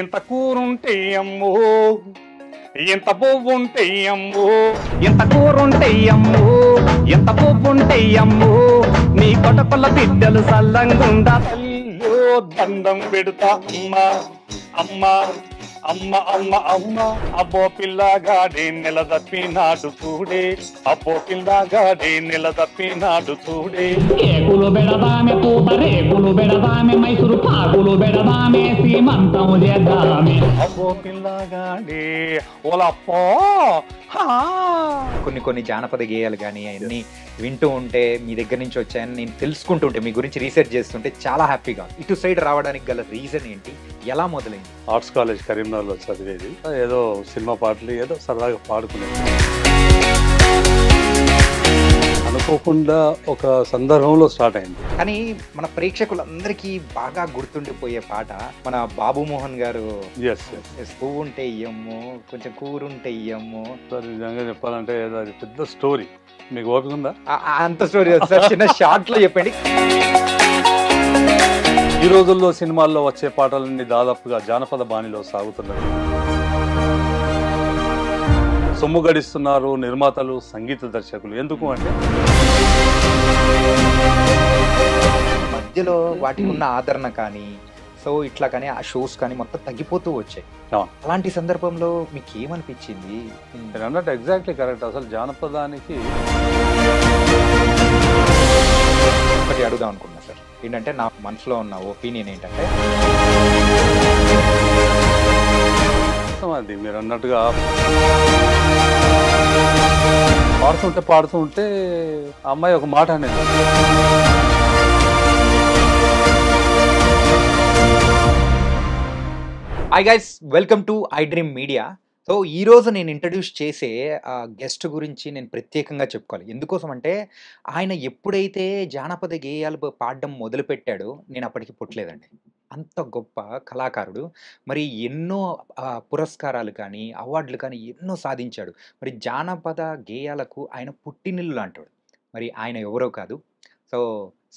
ఇంత కూరుంటే అమ్మో ఇంత పువ్వుంటే అమ్మో ఇంత కూరుంటే అమ్మో ఇంత పువ్వుంటే అమ్మో నీ కొటకుల బిడ్డలు సల్లంగుండా తల్లి దండం పెడతా అమ్మా అమ్మా అమ్మ అమ్మ అమ్మ అబ్బో పిల్లగాడే నెల తప్పి నాడు చూడే అబ్బో పిల్లగాడే నెల తప్పి నాడు చూడే రేగులు బెడదామే తూప రేగులు బెడదామే మైసూరు పాగులు బెడదామే సీమంతం చేద్దామే అబ్బో పిల్లగాడే ఓలప్పో కొన్ని కొన్ని జానపద గేయాలు కానీ అవన్నీ వింటూ ఉంటే మీ దగ్గర నుంచి వచ్చాయని నేను తెలుసుకుంటుంటే మీ గురించి రీసెర్చ్ చేస్తుంటే చాలా హ్యాపీగా ఇటు సైడ్ రావడానికి గల రీజన్ ఏంటి ఎలా మొదలైంది ఆర్ట్స్ కాలేజ్ లో చదివేది ఏదో సినిమా పాటలు ఏదో సరదాగా పాడుకునేది అనుకోకుండా ఒక సందర్భంలో స్టార్ట్ అయింది కానీ మన ప్రేక్షకులందరికీ బాగా గుర్తుండిపోయే పాట మన బాబు మోహన్ గారు పువ్వు ఉంటే ఇయ్యము కొంచెం కూరుంటే ఇయ్యము నిజంగా చెప్పాలంటే అది పెద్ద స్టోరీ మీకు ఓపిక ఉందా అంత స్టోరీ చిన్న చిన్న షార్ట్లో చెప్పండి ఈ రోజుల్లో సినిమాల్లో వచ్చే పాటలన్నీ దాదాపుగా జానపద బాణిలో సాగుతున్నాయి సొమ్ము గడిస్తున్నారు నిర్మాతలు సంగీత దర్శకులు ఎందుకు అంటే మధ్యలో వాటికి ఉన్న ఆదరణ కానీ సో ఇట్లా కానీ ఆ షోస్ కానీ మొత్తం తగ్గిపోతూ వచ్చాయి అలాంటి సందర్భంలో మీకు ఏమనిపించింది అన్నట్టు ఎగ్జాక్ట్లీ కరెక్ట్ అసలు జానపదానికి ఒకటి అడుగుదాం అనుకున్నా సార్ ఏంటంటే నా మనసులో ఉన్న ఒపీనియన్ ఏంటంటే వాస్తవం అది మీరు అన్నట్టుగా పాడుతుంటే పాడుతూ ఉంటే అమ్మాయి ఒక మాట అనేది hi guys welcome to iDream media so ఈరోజు నేను ఇంట్రడ్యూస్ చేసే గెస్ట్ గురించి నేను ప్రత్యేకంగా చెప్పుకోవాలి ఎందుకోసం అంటే ఆయన ఎప్పుడైతే జానపద గేయాలు పాడడం మొదలుపెట్టాడో నేను అప్పటికి పుట్టలేదండి అంత గొప్ప కళాకారుడు మరి ఎన్నో పురస్కారాలు కానీ అవార్డులు కానీ ఎన్నో సాధించాడు మరి జానపద గేయాలకు ఆయన పుట్టినిల్లు లాంటివాడు మరి ఆయన ఎవరో కాదు so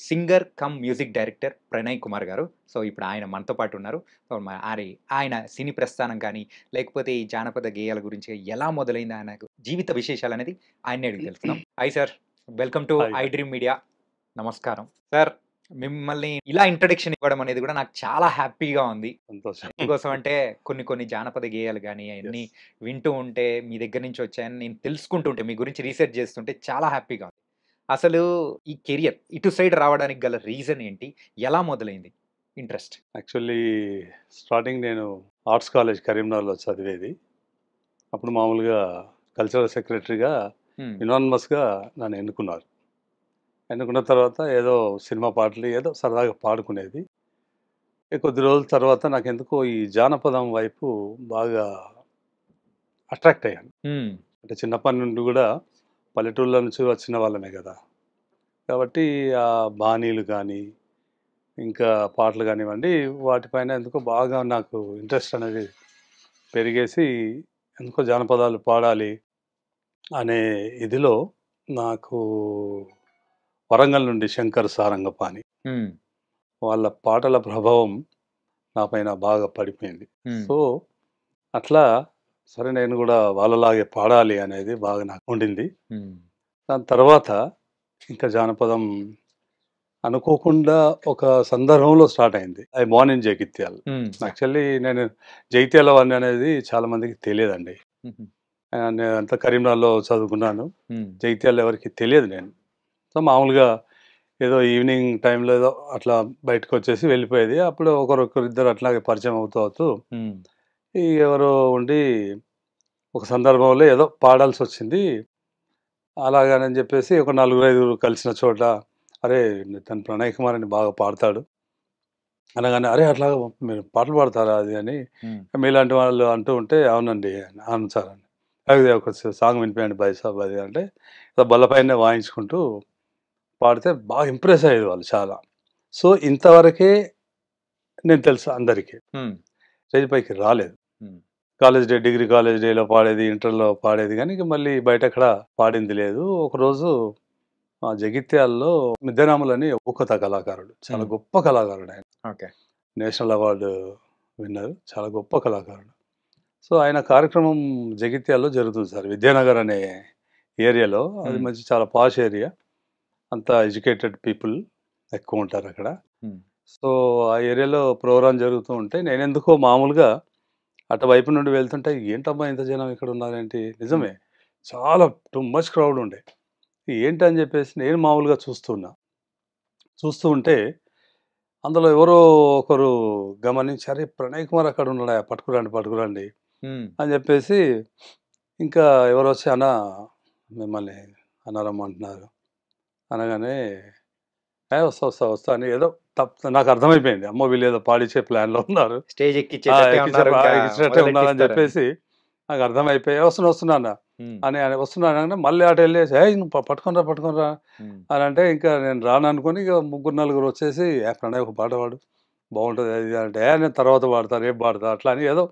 singer cum music director Pranay Kumar గారు సో ఇప్పుడు ఆయన మనతో పాటు ఉన్నారు సో మరి ఆయన సినీ ప్రస్థానం కానీ లేకపోతే ఈ జానపద గేయాల గురించి ఎలా మొదలైంది ఆయన జీవిత విశేషాలు అనేది ఆయన్ని అడిగి తెలుసుకుందాం hi sir welcome to iDream media నమస్కారం సార్ మిమ్మల్ని ఇలా ఇంట్రడక్షన్ ఇవ్వడం అనేది కూడా నాకు చాలా హ్యాపీగా ఉంది కోసం అంటే కొన్ని కొన్ని జానపద గేయాలు కానీ అవన్నీ వింటూ ఉంటే మీ దగ్గర నుంచి వచ్చాయని నేను తెలుసుకుంటుంటే మీ గురించి రీసెర్చ్ చేస్తుంటే చాలా హ్యాపీగా ఉంది అసలు ఈ కెరియర్ ఇటు సైడ్ రావడానికి గల రీజన్ ఏంటి ఎలా మొదలైంది ఇంట్రెస్ట్ యాక్చువల్లీ స్టార్టింగ్ నేను ఆర్ట్స్ కాలేజ్ కరీంనగర్లో చదివేది అప్పుడు మామూలుగా కల్చరల్ సెక్రటరీగా ఇనానమస్గా నన్ను ఎన్నుకున్నారు ఎన్నుకున్న తర్వాత ఏదో సినిమా పాటలు ఏదో సరదాగా పాడుకునేది కొద్ది రోజుల తర్వాత నాకు ఎందుకో ఈ జానపదం వైపు బాగా అట్రాక్ట్ అయ్యాను అంటే చిన్నప్పటి నుండి కూడా పల్లెటూళ్ళ నుంచి వచ్చిన వాళ్ళమే కదా కాబట్టి ఆ బాణీలు కానీ ఇంకా పాటలు కానివ్వండి వాటిపైన ఎందుకో బాగా నాకు ఇంట్రెస్ట్ అనేది పెరిగేసి ఎందుకో జానపదాలు పాడాలి అనే ఇదిలో నాకు వరంగల్ నుండి శంకర్ సారంగపాణి వాళ్ళ పాటల ప్రభావం నా పైన బాగా పడిపోయింది సో అట్లా సరే నేను కూడా వాళ్ళలాగే పాడాలి అనేది బాగా నాకు ఉండింది దాని తర్వాత ఇంకా జానపదం అనుకోకుండా ఒక సందర్భంలో స్టార్ట్ అయింది ఐ మార్నింగ్ ఇన్ యాక్చువల్లీ నేను జగిత్యాల వాడిని అనేది చాలా మందికి తెలియదండి నేను అంతా కరీంనగర్లో చదువుకున్నాను జైత్యాలు ఎవరికి తెలియదు నేను సో మామూలుగా ఏదో ఈవినింగ్ టైంలో ఏదో అట్లా బయటకు వచ్చేసి వెళ్ళిపోయేది అప్పుడు ఇద్దరు అట్లాగే పరిచయం అవుతూ అవుతూ ఎవరో ఉండి ఒక సందర్భంలో ఏదో పాడాల్సి వచ్చింది అలాగని చెప్పేసి ఒక నలుగురు ఐదుగురు కలిసిన చోట అరే తను ప్రణయ్ కుమార్ అని బాగా పాడతాడు అనగానే అరే అట్లాగా మీరు పాటలు పాడతారా అది అని మీలాంటి వాళ్ళు అంటూ ఉంటే అవునండి అవును సార్ అని అది ఒక సాంగ్ వినిపోయండి బై అది అంటే బల్లపైన వాయించుకుంటూ పాడితే బాగా ఇంప్రెస్ అయ్యేది వాళ్ళు చాలా సో ఇంతవరకే నేను తెలుసు అందరికీ స్టేజ్ పైకి రాలేదు కాలేజ్ డే డిగ్రీ కాలేజ్ డేలో పాడేది ఇంటర్లో పాడేది కానీ మళ్ళీ బయట అక్కడ పాడింది లేదు ఒకరోజు జగిత్యాల్లో మిద్దెనాములు అని ఒక్కత కళాకారుడు చాలా గొప్ప కళాకారుడు ఆయన ఓకే నేషనల్ అవార్డు విన్నారు చాలా గొప్ప కళాకారుడు సో ఆయన కార్యక్రమం జగిత్యాల్లో జరుగుతుంది సార్ విద్యానగర్ అనే ఏరియాలో అది మంచి చాలా పాష్ ఏరియా అంతా ఎడ్యుకేటెడ్ పీపుల్ ఎక్కువ ఉంటారు అక్కడ సో ఆ ఏరియాలో ప్రోగ్రామ్ జరుగుతూ ఉంటే నేను ఎందుకో మామూలుగా అటువైపు నుండి వెళ్తుంటే ఏంటమ్మా ఇంత జనం ఇక్కడ ఉన్నారేంటి నిజమే చాలా టూ మచ్ క్రౌడ్ ఉండే ఏంటని చెప్పేసి నేను మామూలుగా చూస్తున్నా చూస్తూ ఉంటే అందులో ఎవరో ఒకరు గమనించారు ప్రణయ్ కుమార్ అక్కడ ఉన్నాడా పట్టుకురండి పట్టుకురండి అని చెప్పేసి ఇంకా ఎవరు వచ్చి అన్న మిమ్మల్ని అన్నారమ్మ అంటున్నారు అనగానే ఏ వస్తా వస్తా వస్తా అని ఏదో తప్ప నాకు అర్థమైపోయింది అమ్మో వీళ్ళు ఏదో పాడిచ్చే ప్లాన్లో ఉన్నారు స్టేజ్ ఎక్కిచ్చినట్టే ఉన్నారు అని చెప్పేసి నాకు అర్థమైపోయి వస్తున్నా వస్తున్నా అని అని వస్తున్నాను మళ్ళీ అటు వెళ్ళేసి హే నువ్వు పట్టుకునిరా పట్టుకునిరా అని అంటే ఇంకా నేను రాను అనుకుని ఇక ముగ్గురు నలుగురు వచ్చేసి ఏ ప్రణయ్ ఒక పాట పాడు బాగుంటుంది అది అంటే నేను తర్వాత పాడతా రేపు పాడతా అట్లా అని ఏదో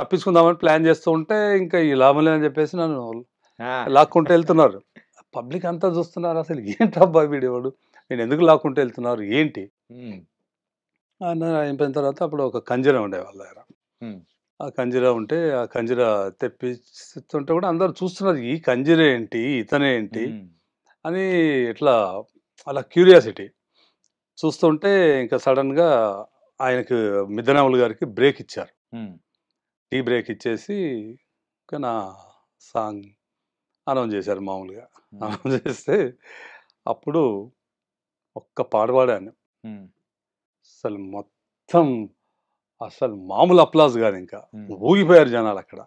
తప్పించుకుందామని ప్లాన్ చేస్తూ ఉంటే ఇంకా ఈ లాభం లేదని చెప్పేసి నన్ను లాక్కుంటూ వెళ్తున్నారు పబ్లిక్ అంతా చూస్తున్నారు అసలు ఏంటబ్బా వీడేవాడు నేను ఎందుకు లాక్కుంటూ వెళ్తున్నారు ఏంటి అని అయిపోయిన తర్వాత అప్పుడు ఒక కంజరా ఉండే వాళ్ళ దగ్గర ఆ కంజరా ఉంటే ఆ కంజర తెప్పిస్తుంటే కూడా అందరు చూస్తున్నారు ఈ కంజర ఏంటి ఇతనేంటి అని ఇట్లా అలా క్యూరియాసిటీ చూస్తుంటే ఇంకా సడన్గా ఆయనకు మిద్దనాములు గారికి బ్రేక్ ఇచ్చారు టీ బ్రేక్ ఇచ్చేసి నా సాంగ్ అనౌన్స్ చేశారు మామూలుగా ఆమె చేస్తే అప్పుడు ఒక్క పాట పాడాను అసలు మొత్తం అసలు మామూలు అప్లాజ్ కాదు ఇంకా ఊగిపోయారు జనాలు అక్కడ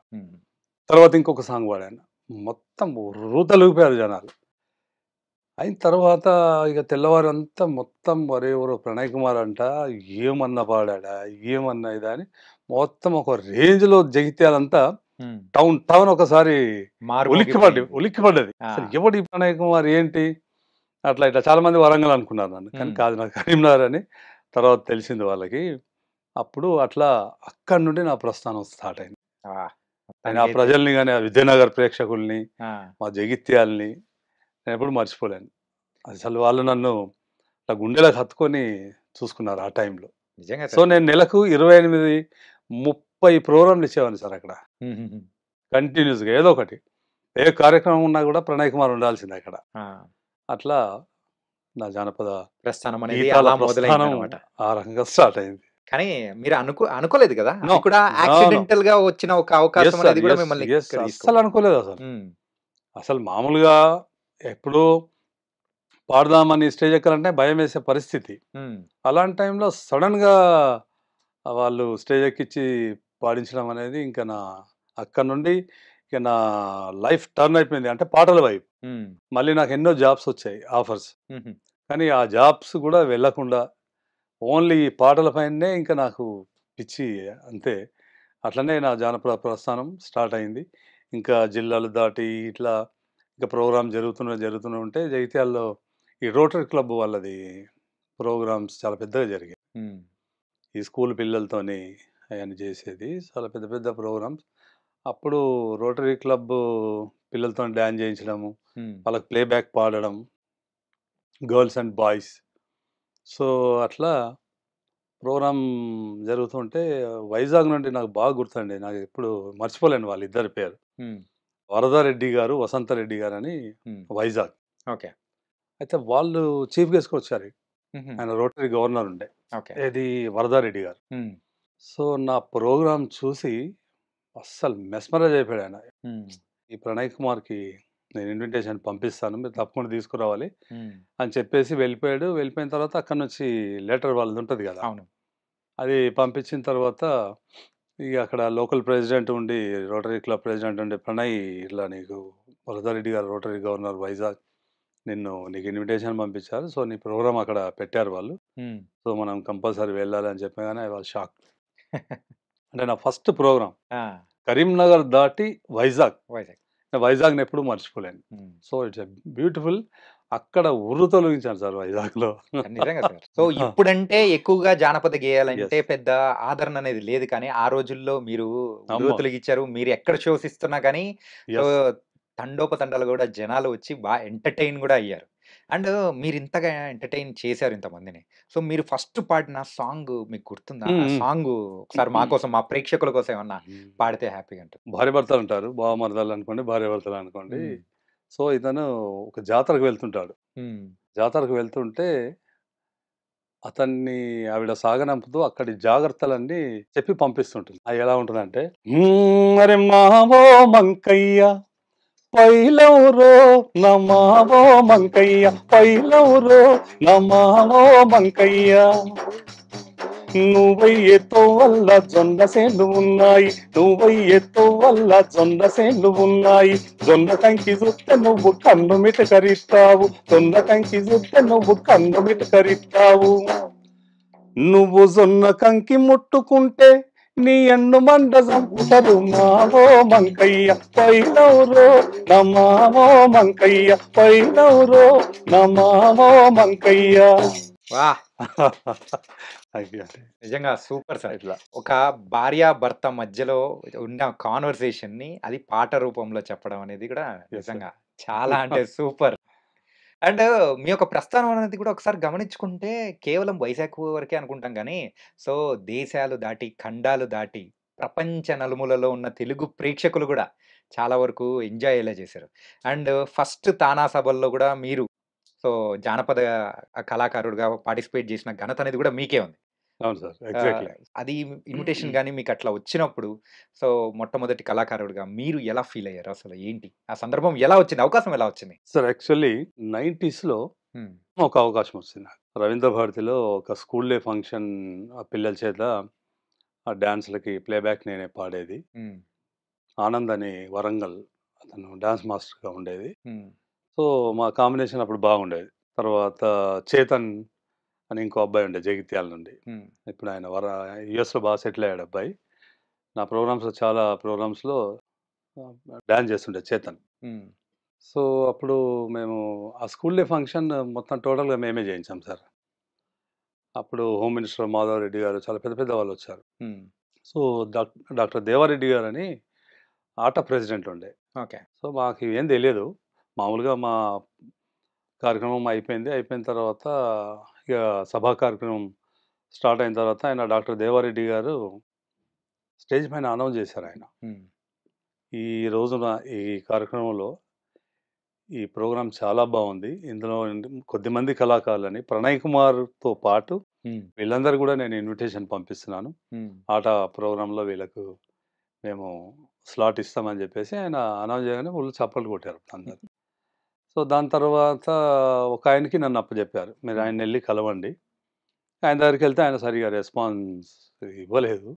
తర్వాత ఇంకొక సాంగ్ పాడాను మొత్తం రూతలుగిపోయారు జనాలు అయిన తర్వాత ఇక తెల్లవారు అంతా మొత్తం మరే ఎవరో ప్రణయ్ కుమార్ అంట ఏమన్నా పాడాడా ఏమన్నా ఇదా అని మొత్తం ఒక రేంజ్లో జగిత్యాలంతా టౌన్ టౌన్ ఒకసారి ఉలిక్కిపడి ఉలిక్కిపడ్డది ఎవడి వినాయక కుమార్ ఏంటి అట్లా ఇట్లా చాలా మంది వరంగల్ అనుకున్నారు నన్ను కానీ కాదు నాకు కరీంనగర్ అని తర్వాత తెలిసింది వాళ్ళకి అప్పుడు అట్లా అక్కడి నుండి నా ప్రస్థానం స్టార్ట్ అయింది నేను ఆ ప్రజల్ని కానీ ఆ విజయనగర్ ప్రేక్షకుల్ని మా జగిత్యాల్ని నేను ఎప్పుడు మర్చిపోలేను అసలు వాళ్ళు నన్ను ఇట్లా గుండెలకు హత్తుకొని చూసుకున్నారు ఆ టైంలో నిజంగా సో నేను నెలకు ఇరవై ఎనిమిది ముప్పై ప్రోగ్రాంలు ఇచ్చేవాడిని సార్ అక్కడ కంటిన్యూస్గా ఏదో ఒకటి ఏ కార్యక్రమం ఉన్నా కూడా ప్రణయ్ కుమార్ ఉండాల్సిందే అక్కడ అట్లా నా జానపద ప్రస్థానం అనేది అలా ఆ రంగం స్టార్ట్ అయింది కానీ మీరు అనుకో అనుకోలేదు కదా కూడా యాక్సిడెంటల్ గా వచ్చిన ఒక అవకాశం అది కూడా మిమ్మల్ని అసలు అనుకోలేదు అసలు అసలు మామూలుగా ఎప్పుడు పాడదామని స్టేజ్ ఎక్కాలంటే భయం వేసే పరిస్థితి అలాంటి టైంలో సడన్ గా వాళ్ళు స్టేజ్ ఎక్కించి పాడించడం అనేది ఇంకా నా అక్కడ నుండి ఇక నా లైఫ్ టర్న్ అయిపోయింది అంటే పాటల వైపు మళ్ళీ నాకు ఎన్నో జాబ్స్ వచ్చాయి ఆఫర్స్ కానీ ఆ జాబ్స్ కూడా వెళ్ళకుండా ఓన్లీ పాటల పైనే ఇంకా నాకు పిచ్చి అంతే అట్లనే నా జానపద ప్రస్థానం స్టార్ట్ అయింది ఇంకా జిల్లాలు దాటి ఇట్లా ఇంకా ప్రోగ్రామ్ జరుగుతున్న జరుగుతూనే ఉంటే జగిత్యాల్లో ఈ రోటరీ క్లబ్ వాళ్ళది ప్రోగ్రామ్స్ చాలా పెద్దగా జరిగాయి ఈ స్కూల్ పిల్లలతోని ఆయన చేసేది చాలా పెద్ద పెద్ద ప్రోగ్రామ్స్ అప్పుడు రోటరీ క్లబ్ పిల్లలతో డ్యాన్స్ చేయించడము వాళ్ళకి ప్లేబ్యాక్ పాడడం గర్ల్స్ అండ్ బాయ్స్ సో అట్లా ప్రోగ్రాం జరుగుతుంటే వైజాగ్ నుండి నాకు బాగా గుర్తండి నాకు ఎప్పుడు మర్చిపోలేను వాళ్ళు ఇద్దరి పేరు వరదారెడ్డి గారు వసంతరెడ్డి గారు అని వైజాగ్ ఓకే అయితే వాళ్ళు చీఫ్ గెస్ట్కి వచ్చారు ఆయన రోటరీ గవర్నర్ ఉండే ఇది వరదారెడ్డి గారు సో నా ప్రోగ్రామ్ చూసి అస్సలు మెస్మరైజ్ అయిపోయాడు ఆయన ఈ ప్రణయ్ కుమార్కి నేను ఇన్విటేషన్ పంపిస్తాను మీరు తప్పకుండా తీసుకురావాలి అని చెప్పేసి వెళ్ళిపోయాడు వెళ్ళిపోయిన తర్వాత అక్కడ నుంచి లెటర్ వాళ్ళది ఉంటుంది కదా అవును అది పంపించిన తర్వాత ఇక అక్కడ లోకల్ ప్రెసిడెంట్ ఉండి రోటరీ క్లబ్ ప్రెసిడెంట్ ఉండి ప్రణయ్ ఇట్లా నీకు వరదారెడ్డి గారు రోటరీ గవర్నర్ వైజాగ్ నిన్ను నీకు ఇన్విటేషన్ పంపించారు సో నీ ప్రోగ్రామ్ అక్కడ పెట్టారు వాళ్ళు సో మనం కంపల్సరీ వెళ్ళాలి అని చెప్పగానే వాళ్ళు షాక్ అంటే నా ఫస్ట్ ప్రోగ్రామ్ కరీంనగర్ దాటి వైజాగ్ వైజాగ్ వైజాగ్ ఎప్పుడు మర్చిపోలేను సో ఇట్స్ బ్యూటిఫుల్ అక్కడ ఉర్రు తొలగించాను సార్ వైజాగ్ లో నిజంగా సో ఇప్పుడంటే ఎక్కువగా జానపద గేయాలంటే పెద్ద ఆదరణ అనేది లేదు కానీ ఆ రోజుల్లో మీరు ఉర్రు తొలగించారు మీరు ఎక్కడ శోషిస్తున్నా కానీ తండోపతండాలు కూడా జనాలు వచ్చి బాగా ఎంటర్టైన్ కూడా అయ్యారు అండ్ మీరు ఇంతగా ఎంటర్‌టైన్ చేశారు ఇంతమందిని. సో, మీరు ఫస్ట్ పాడిన సాంగ్ మీకు గుర్తుందా? సాంగ్ ఒకసారి మా కోసం, మా ప్రేక్షకుల కోసం ఏమన్నా పాడితే హ్యాపీగా ఉంటుంది. భర్తలు అంటారు. మరదాలు అనుకోండి, భర్తలు అనుకోండి. సో, ఇతను ఒక జాతరకు వెళ్తుంటాడు. జాతరకు వెళ్తుంటే అతన్ని ఆవిడ సాగనంపుతూ అక్కడి జాగ్రత్తలన్నీ చెప్పి పంపిస్తుంటుంది. అది ఎలా ఉంటుందంటే మరి మావో మంకయ్య పైలవురో నమావో మంకయ్య పైలవురో నమావో మంకయ్య నువ్వయ్యతో వల్ల జొన్న సేలు ఉన్నాయి నువ్వయ్యతో వల్ల జొన్న సేలు ఉన్నాయి జొన్న కంకి చూస్తే నువ్వు కన్ను మిట కరిస్తావు జొన్న కంకి చూస్తే నువ్వు కన్ను మిట కరిస్తావు నువ్వు జొన్న కంకి ముట్టుకుంటే నీ ఎన్ను మంట సంపుటరు మావో మంకయ్య పైనవురో నమామో మంకయ్య పైనవురో నమామో మంకయ్య నిజంగా సూపర్ సార్ ఇట్లా ఒక భార్య భర్త మధ్యలో ఉన్న కాన్వర్సేషన్ ని అది పాట రూపంలో చెప్పడం అనేది కూడా నిజంగా చాలా అంటే సూపర్ అండ్ మీ యొక్క ప్రస్థానం అనేది కూడా ఒకసారి గమనించుకుంటే కేవలం వైజాగ్ వరకే అనుకుంటాం కానీ సో దేశాలు దాటి ఖండాలు దాటి ప్రపంచ నలుమూలలో ఉన్న తెలుగు ప్రేక్షకులు కూడా చాలా వరకు ఎంజాయ్ అయ్యేలా చేశారు అండ్ ఫస్ట్ తానా సభల్లో కూడా మీరు సో జానపద కళాకారుడుగా పార్టిసిపేట్ చేసిన ఘనత అనేది కూడా మీకే ఉంది అవును సార్ అది ఇన్విటేషన్ కానీ మీకు అట్లా వచ్చినప్పుడు సో మొట్టమొదటి కళాకారుడుగా మీరు ఎలా ఫీల్ అయ్యారు అసలు ఏంటి ఆ సందర్భం ఎలా వచ్చింది అవకాశం ఎలా వచ్చింది సార్ యాక్చువల్లీ నైన్టీస్ లో ఒక అవకాశం వచ్చింది రవీంద్ర భారతిలో ఒక స్కూల్ డే ఫంక్షన్ ఆ పిల్లల చేత ఆ డాన్స్లకి ప్లేబ్యాక్ నేనే పాడేది ఆనంద్ అని వరంగల్ అతను డాన్స్ మాస్టర్గా ఉండేది సో మా కాంబినేషన్ అప్పుడు బాగుండేది తర్వాత చేతన్ అని ఇంకో అబ్బాయి ఉండే జగిత్యాల నుండి ఇప్పుడు ఆయన వర యుఎస్లో బాగా సెటిల్ అయ్యాడు అబ్బాయి నా ప్రోగ్రామ్స్ చాలా ప్రోగ్రామ్స్లో డ్యాన్స్ చేస్తుండే చేతన్ సో అప్పుడు మేము ఆ స్కూల్ డే ఫంక్షన్ మొత్తం టోటల్గా మేమే చేయించాం సార్ అప్పుడు హోమ్ మినిస్టర్ రెడ్డి గారు చాలా పెద్ద పెద్ద వాళ్ళు వచ్చారు సో డాక్టర్ దేవారెడ్డి గారు అని ఆట ప్రెసిడెంట్ ఉండే ఓకే సో మాకు ఏం తెలియదు మామూలుగా మా కార్యక్రమం అయిపోయింది అయిపోయిన తర్వాత ఇక సభా కార్యక్రమం స్టార్ట్ అయిన తర్వాత ఆయన డాక్టర్ దేవారెడ్డి గారు స్టేజ్ పైన అనౌన్స్ చేశారు ఆయన ఈ రోజున ఈ కార్యక్రమంలో ఈ ప్రోగ్రాం చాలా బాగుంది ఇందులో కొద్ది మంది కళాకారులని ప్రణయ్ కుమార్తో పాటు వీళ్ళందరూ కూడా నేను ఇన్విటేషన్ పంపిస్తున్నాను ఆట ప్రోగ్రాంలో వీళ్ళకు మేము స్లాట్ ఇస్తామని చెప్పేసి ఆయన అనౌన్స్ చేయగానే వాళ్ళు చప్పలు కొట్టారు అందరు సో దాని తర్వాత ఒక ఆయనకి నన్ను అప్పచెప్పారు మీరు ఆయన వెళ్ళి కలవండి ఆయన దగ్గరికి వెళ్తే ఆయన సరిగా రెస్పాన్స్ ఇవ్వలేదు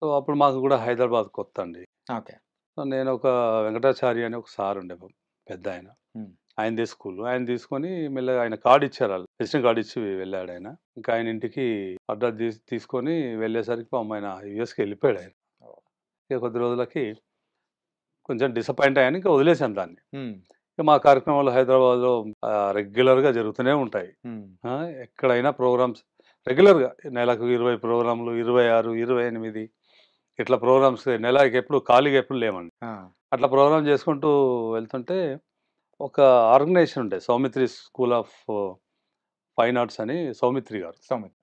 సో అప్పుడు మాకు కూడా హైదరాబాద్ కొత్త అండి సో నేను ఒక వెంకటాచారి అని ఒక సార్ ఉండే పెద్ద ఆయన ఆయన తీసుకుల్ ఆయన తీసుకొని మెల్లగా ఆయన కార్డు ఇచ్చారు వాళ్ళు విజిటింగ్ కార్డు ఇచ్చి వెళ్ళాడు ఆయన ఇంకా ఆయన ఇంటికి అడ్రస్ తీసి తీసుకొని వెళ్ళేసరికి పాపం ఆయన యూఎస్కి వెళ్ళిపోయాడు ఆయన ఇక కొద్ది రోజులకి కొంచెం డిసప్పాయింట్ అయ్యాను ఇంకా వదిలేసాను దాన్ని మా కార్యక్రమాలు హైదరాబాద్లో రెగ్యులర్గా జరుగుతూనే ఉంటాయి ఎక్కడైనా ప్రోగ్రామ్స్ రెగ్యులర్గా నెలకు ఇరవై ప్రోగ్రాంలు ఇరవై ఆరు ఇరవై ఎనిమిది ఇట్లా ప్రోగ్రామ్స్ నెలకి ఎప్పుడు ఖాళీగా ఎప్పుడు లేమండి అట్లా ప్రోగ్రామ్ చేసుకుంటూ వెళ్తుంటే ఒక ఆర్గనైజేషన్ ఉంటాయి Saumitri school of fine arts అని సౌమిత్రి గారు సౌమిత్రి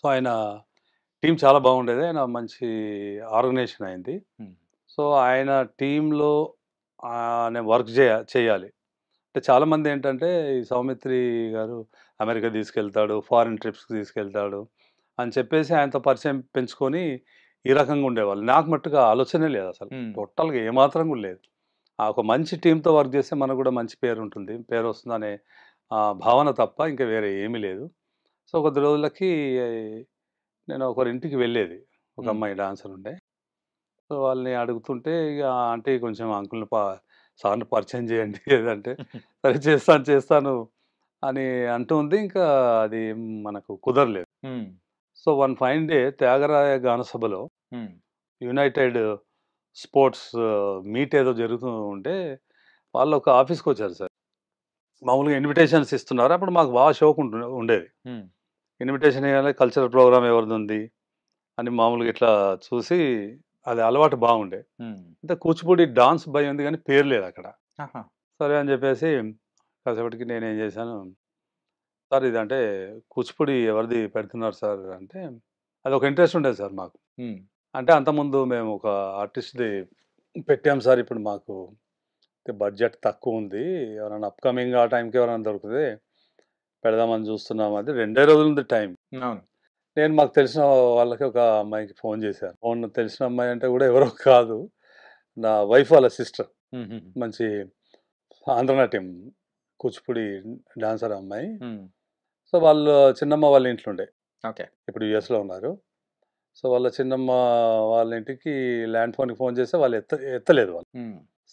సో ఆయన టీం చాలా బాగుండేది ఆయన మంచి ఆర్గనైజేషన్ అయింది సో ఆయన టీంలో అనే వర్క్ చేయ చేయాలి అంటే చాలామంది ఏంటంటే ఈ సౌమిత్రి గారు అమెరికా తీసుకెళ్తాడు ఫారిన్ ట్రిప్స్కి తీసుకెళ్తాడు అని చెప్పేసి ఆయనతో పరిచయం పెంచుకొని ఈ రకంగా ఉండేవాళ్ళు నాకు మట్టుగా ఆలోచనే లేదు అసలు టోటల్గా ఏమాత్రం కూడా లేదు ఒక మంచి టీంతో వర్క్ చేస్తే మనకు కూడా మంచి పేరు ఉంటుంది పేరు వస్తుందనే భావన తప్ప ఇంకా వేరే ఏమీ లేదు సో కొద్ది రోజులకి నేను ఒకరింటికి వెళ్ళేది ఒక అమ్మాయి డాన్సర్ ఉండే సో వాళ్ళని అడుగుతుంటే ఇక అంటే కొంచెం అంకుల్ని పా సార్ని పరిచయం చేయండి ఏదంటే సరే చేస్తాను చేస్తాను అని అంటుంది ఇంకా అది మనకు కుదరలేదు so one fine day Thyagaraya గానసభలో యునైటెడ్ స్పోర్ట్స్ మీట్ ఏదో జరుగుతూ ఉంటే వాళ్ళు ఒక ఆఫీస్కి వచ్చారు సార్ మామూలుగా ఇన్విటేషన్స్ ఇస్తున్నారు అప్పుడు మాకు బాగా షోక్ ఉండేది ఇన్విటేషన్ కల్చరల్ ప్రోగ్రామ్ ఎవరిది ఉంది అని మామూలుగా ఇట్లా చూసి అది అలవాటు బాగుండే అంటే కూచిపూడి డాన్స్ భయం ఉంది కానీ పేరు లేదు అక్కడ సరే అని చెప్పేసి కాసేపటికి నేనేం చేశాను సార్ ఇదంటే కూచిపూడి ఎవరిది పెడుతున్నారు సార్ అంటే అది ఒక ఇంట్రెస్ట్ ఉండేది సార్ మాకు అంటే అంతకుముందు మేము ఒక ఆర్టిస్ట్ది పెట్టాం సార్ ఇప్పుడు మాకు బడ్జెట్ తక్కువ ఉంది ఎవరైనా అప్కమింగ్ ఆ టైంకి ఎవరైనా దొరుకుతుంది పెడదామని చూస్తున్నాం అది రెండే రోజులు ఉంది టైం అవును నేను మాకు తెలిసిన వాళ్ళకి ఒక అమ్మాయికి ఫోన్ చేశాను ఫోన్ తెలిసిన అమ్మాయి అంటే కూడా ఎవరో కాదు నా వైఫ్ వాళ్ళ సిస్టర్ మంచి ఆంధ్రనాట్యం కూచిపూడి డాన్సర్ అమ్మాయి సో వాళ్ళు చిన్నమ్మ వాళ్ళ ఇంట్లో ఉండే ఓకే ఇప్పుడు యుఎస్లో ఉన్నారు సో వాళ్ళ చిన్నమ్మ వాళ్ళ ఇంటికి ల్యాండ్ ఫోన్కి ఫోన్ చేస్తే వాళ్ళు ఎత్త ఎత్తలేదు వాళ్ళు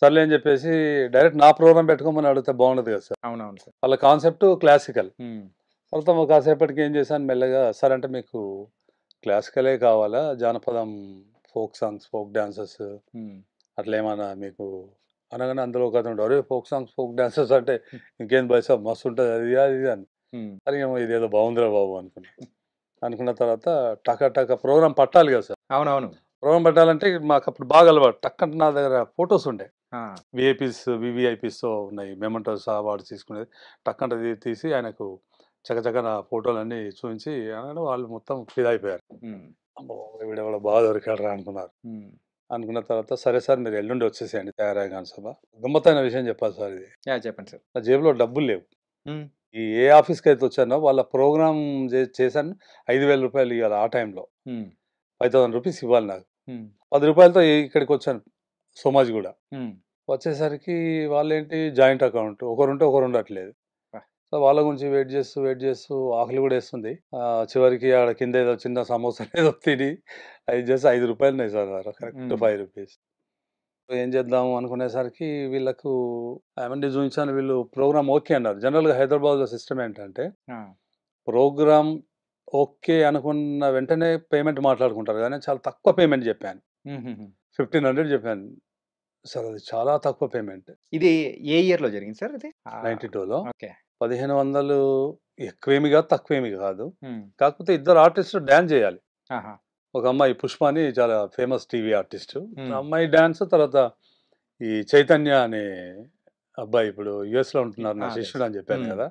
సర్లే అని చెప్పేసి డైరెక్ట్ నా ప్రోగ్రామ్ పెట్టుకోమని అడిగితే బాగుండదు కదా సార్ అవునవును సార్ వాళ్ళ కాన్సెప్ట్ క్లాసికల్ తర్వాత కాసేపటికి ఏం చేశాను మెల్లగా సార్ అంటే మీకు క్లాసికలే కావాలా జానపదం ఫోక్ సాంగ్స్ ఫోక్ డాన్సెస్ అట్లా ఏమన్నా మీకు అనగానే అందులో ఒక అతను అరే ఫోక్ సాంగ్స్ ఫోక్ డాన్సెస్ అంటే ఇంకేం బయసా మస్తు ఉంటుంది అది అది అని అని ఏమో ఇదేదో బాగుందిరా బాబు అనుకున్నాను అనుకున్న తర్వాత టక టక ప్రోగ్రామ్ పట్టాలి కదా సార్ అవునవును ప్రోగ్రామ్ పట్టాలంటే మాకు అప్పుడు బాగా అలవాటు టక్ నా దగ్గర ఫొటోస్ ఉండే విఐపీస్ వివిఐపీస్తో ఉన్నాయి మెమెంటోస్ అవార్డు తీసుకునేది టక్కంట తీసి ఆయనకు చక్కచక్కన నా ఫోటోలన్నీ చూపించి అనగానే వాళ్ళు మొత్తం ఫీల్ అయిపోయారు వీడెవడ బాగా దొరికాడరా అనుకున్నారు అనుకున్న తర్వాత సరే సార్ మీరు ఎల్లుండి వచ్చేసేయండి తయారాగాన్ సభ గమ్మత్తైన విషయం చెప్పాలి సార్ ఇది చెప్పండి సార్ నా జేబులో డబ్బులు లేవు ఈ ఏ ఆఫీస్కి అయితే వచ్చానో వాళ్ళ ప్రోగ్రామ్ చేశాను ఐదు వేల రూపాయలు ఇవ్వాలి ఆ టైంలో ఫైవ్ థౌసండ్ రూపీస్ ఇవ్వాలి నాకు పది రూపాయలతో ఇక్కడికి వచ్చాను సోమాజ్ కూడా వచ్చేసరికి వాళ్ళేంటి జాయింట్ అకౌంట్ ఒకరుంటే ఒకరు ఉండట్లేదు వాళ్ళ గురించి వెయిట్ చేస్తూ వెయిట్ చేస్తూ ఆకలి కూడా వేస్తుంది చివరికి ఆడ కింద ఏదో చిన్న సమోసా ఏదో తిని అది జస్ట్ ఐదు రూపాయలు ఉన్నాయి సార్ కరెక్ట్ ఫైవ్ రూపీస్ ఏం చేద్దాం అనుకునేసరికి వీళ్ళకు ఏమంటే చూపించాను వీళ్ళు ప్రోగ్రామ్ ఓకే అన్నారు జనరల్గా హైదరాబాద్లో సిస్టమ్ ఏంటంటే ప్రోగ్రామ్ ఓకే అనుకున్న వెంటనే పేమెంట్ మాట్లాడుకుంటారు కానీ చాలా తక్కువ పేమెంట్ చెప్పాను ఫిఫ్టీన్ హండ్రెడ్ చెప్పాను సార్ అది చాలా తక్కువ పేమెంట్ ఇది ఏ ఇయర్లో జరిగింది సార్ ఇది నైన్టీ టూలో ఓకే పదిహేను వందలు ఎక్కువేమి కాదు తక్కువేమి కాదు కాకపోతే ఇద్దరు ఆర్టిస్ట్ డ్యాన్స్ చేయాలి ఒక అమ్మాయి పుష్ప అని చాలా ఫేమస్ టీవీ ఆర్టిస్ట్ అమ్మాయి డ్యాన్స్ తర్వాత ఈ చైతన్య అనే అబ్బాయి ఇప్పుడు యుఎస్లో ఉంటున్నారు నా శిష్యుడు అని చెప్పాను కదా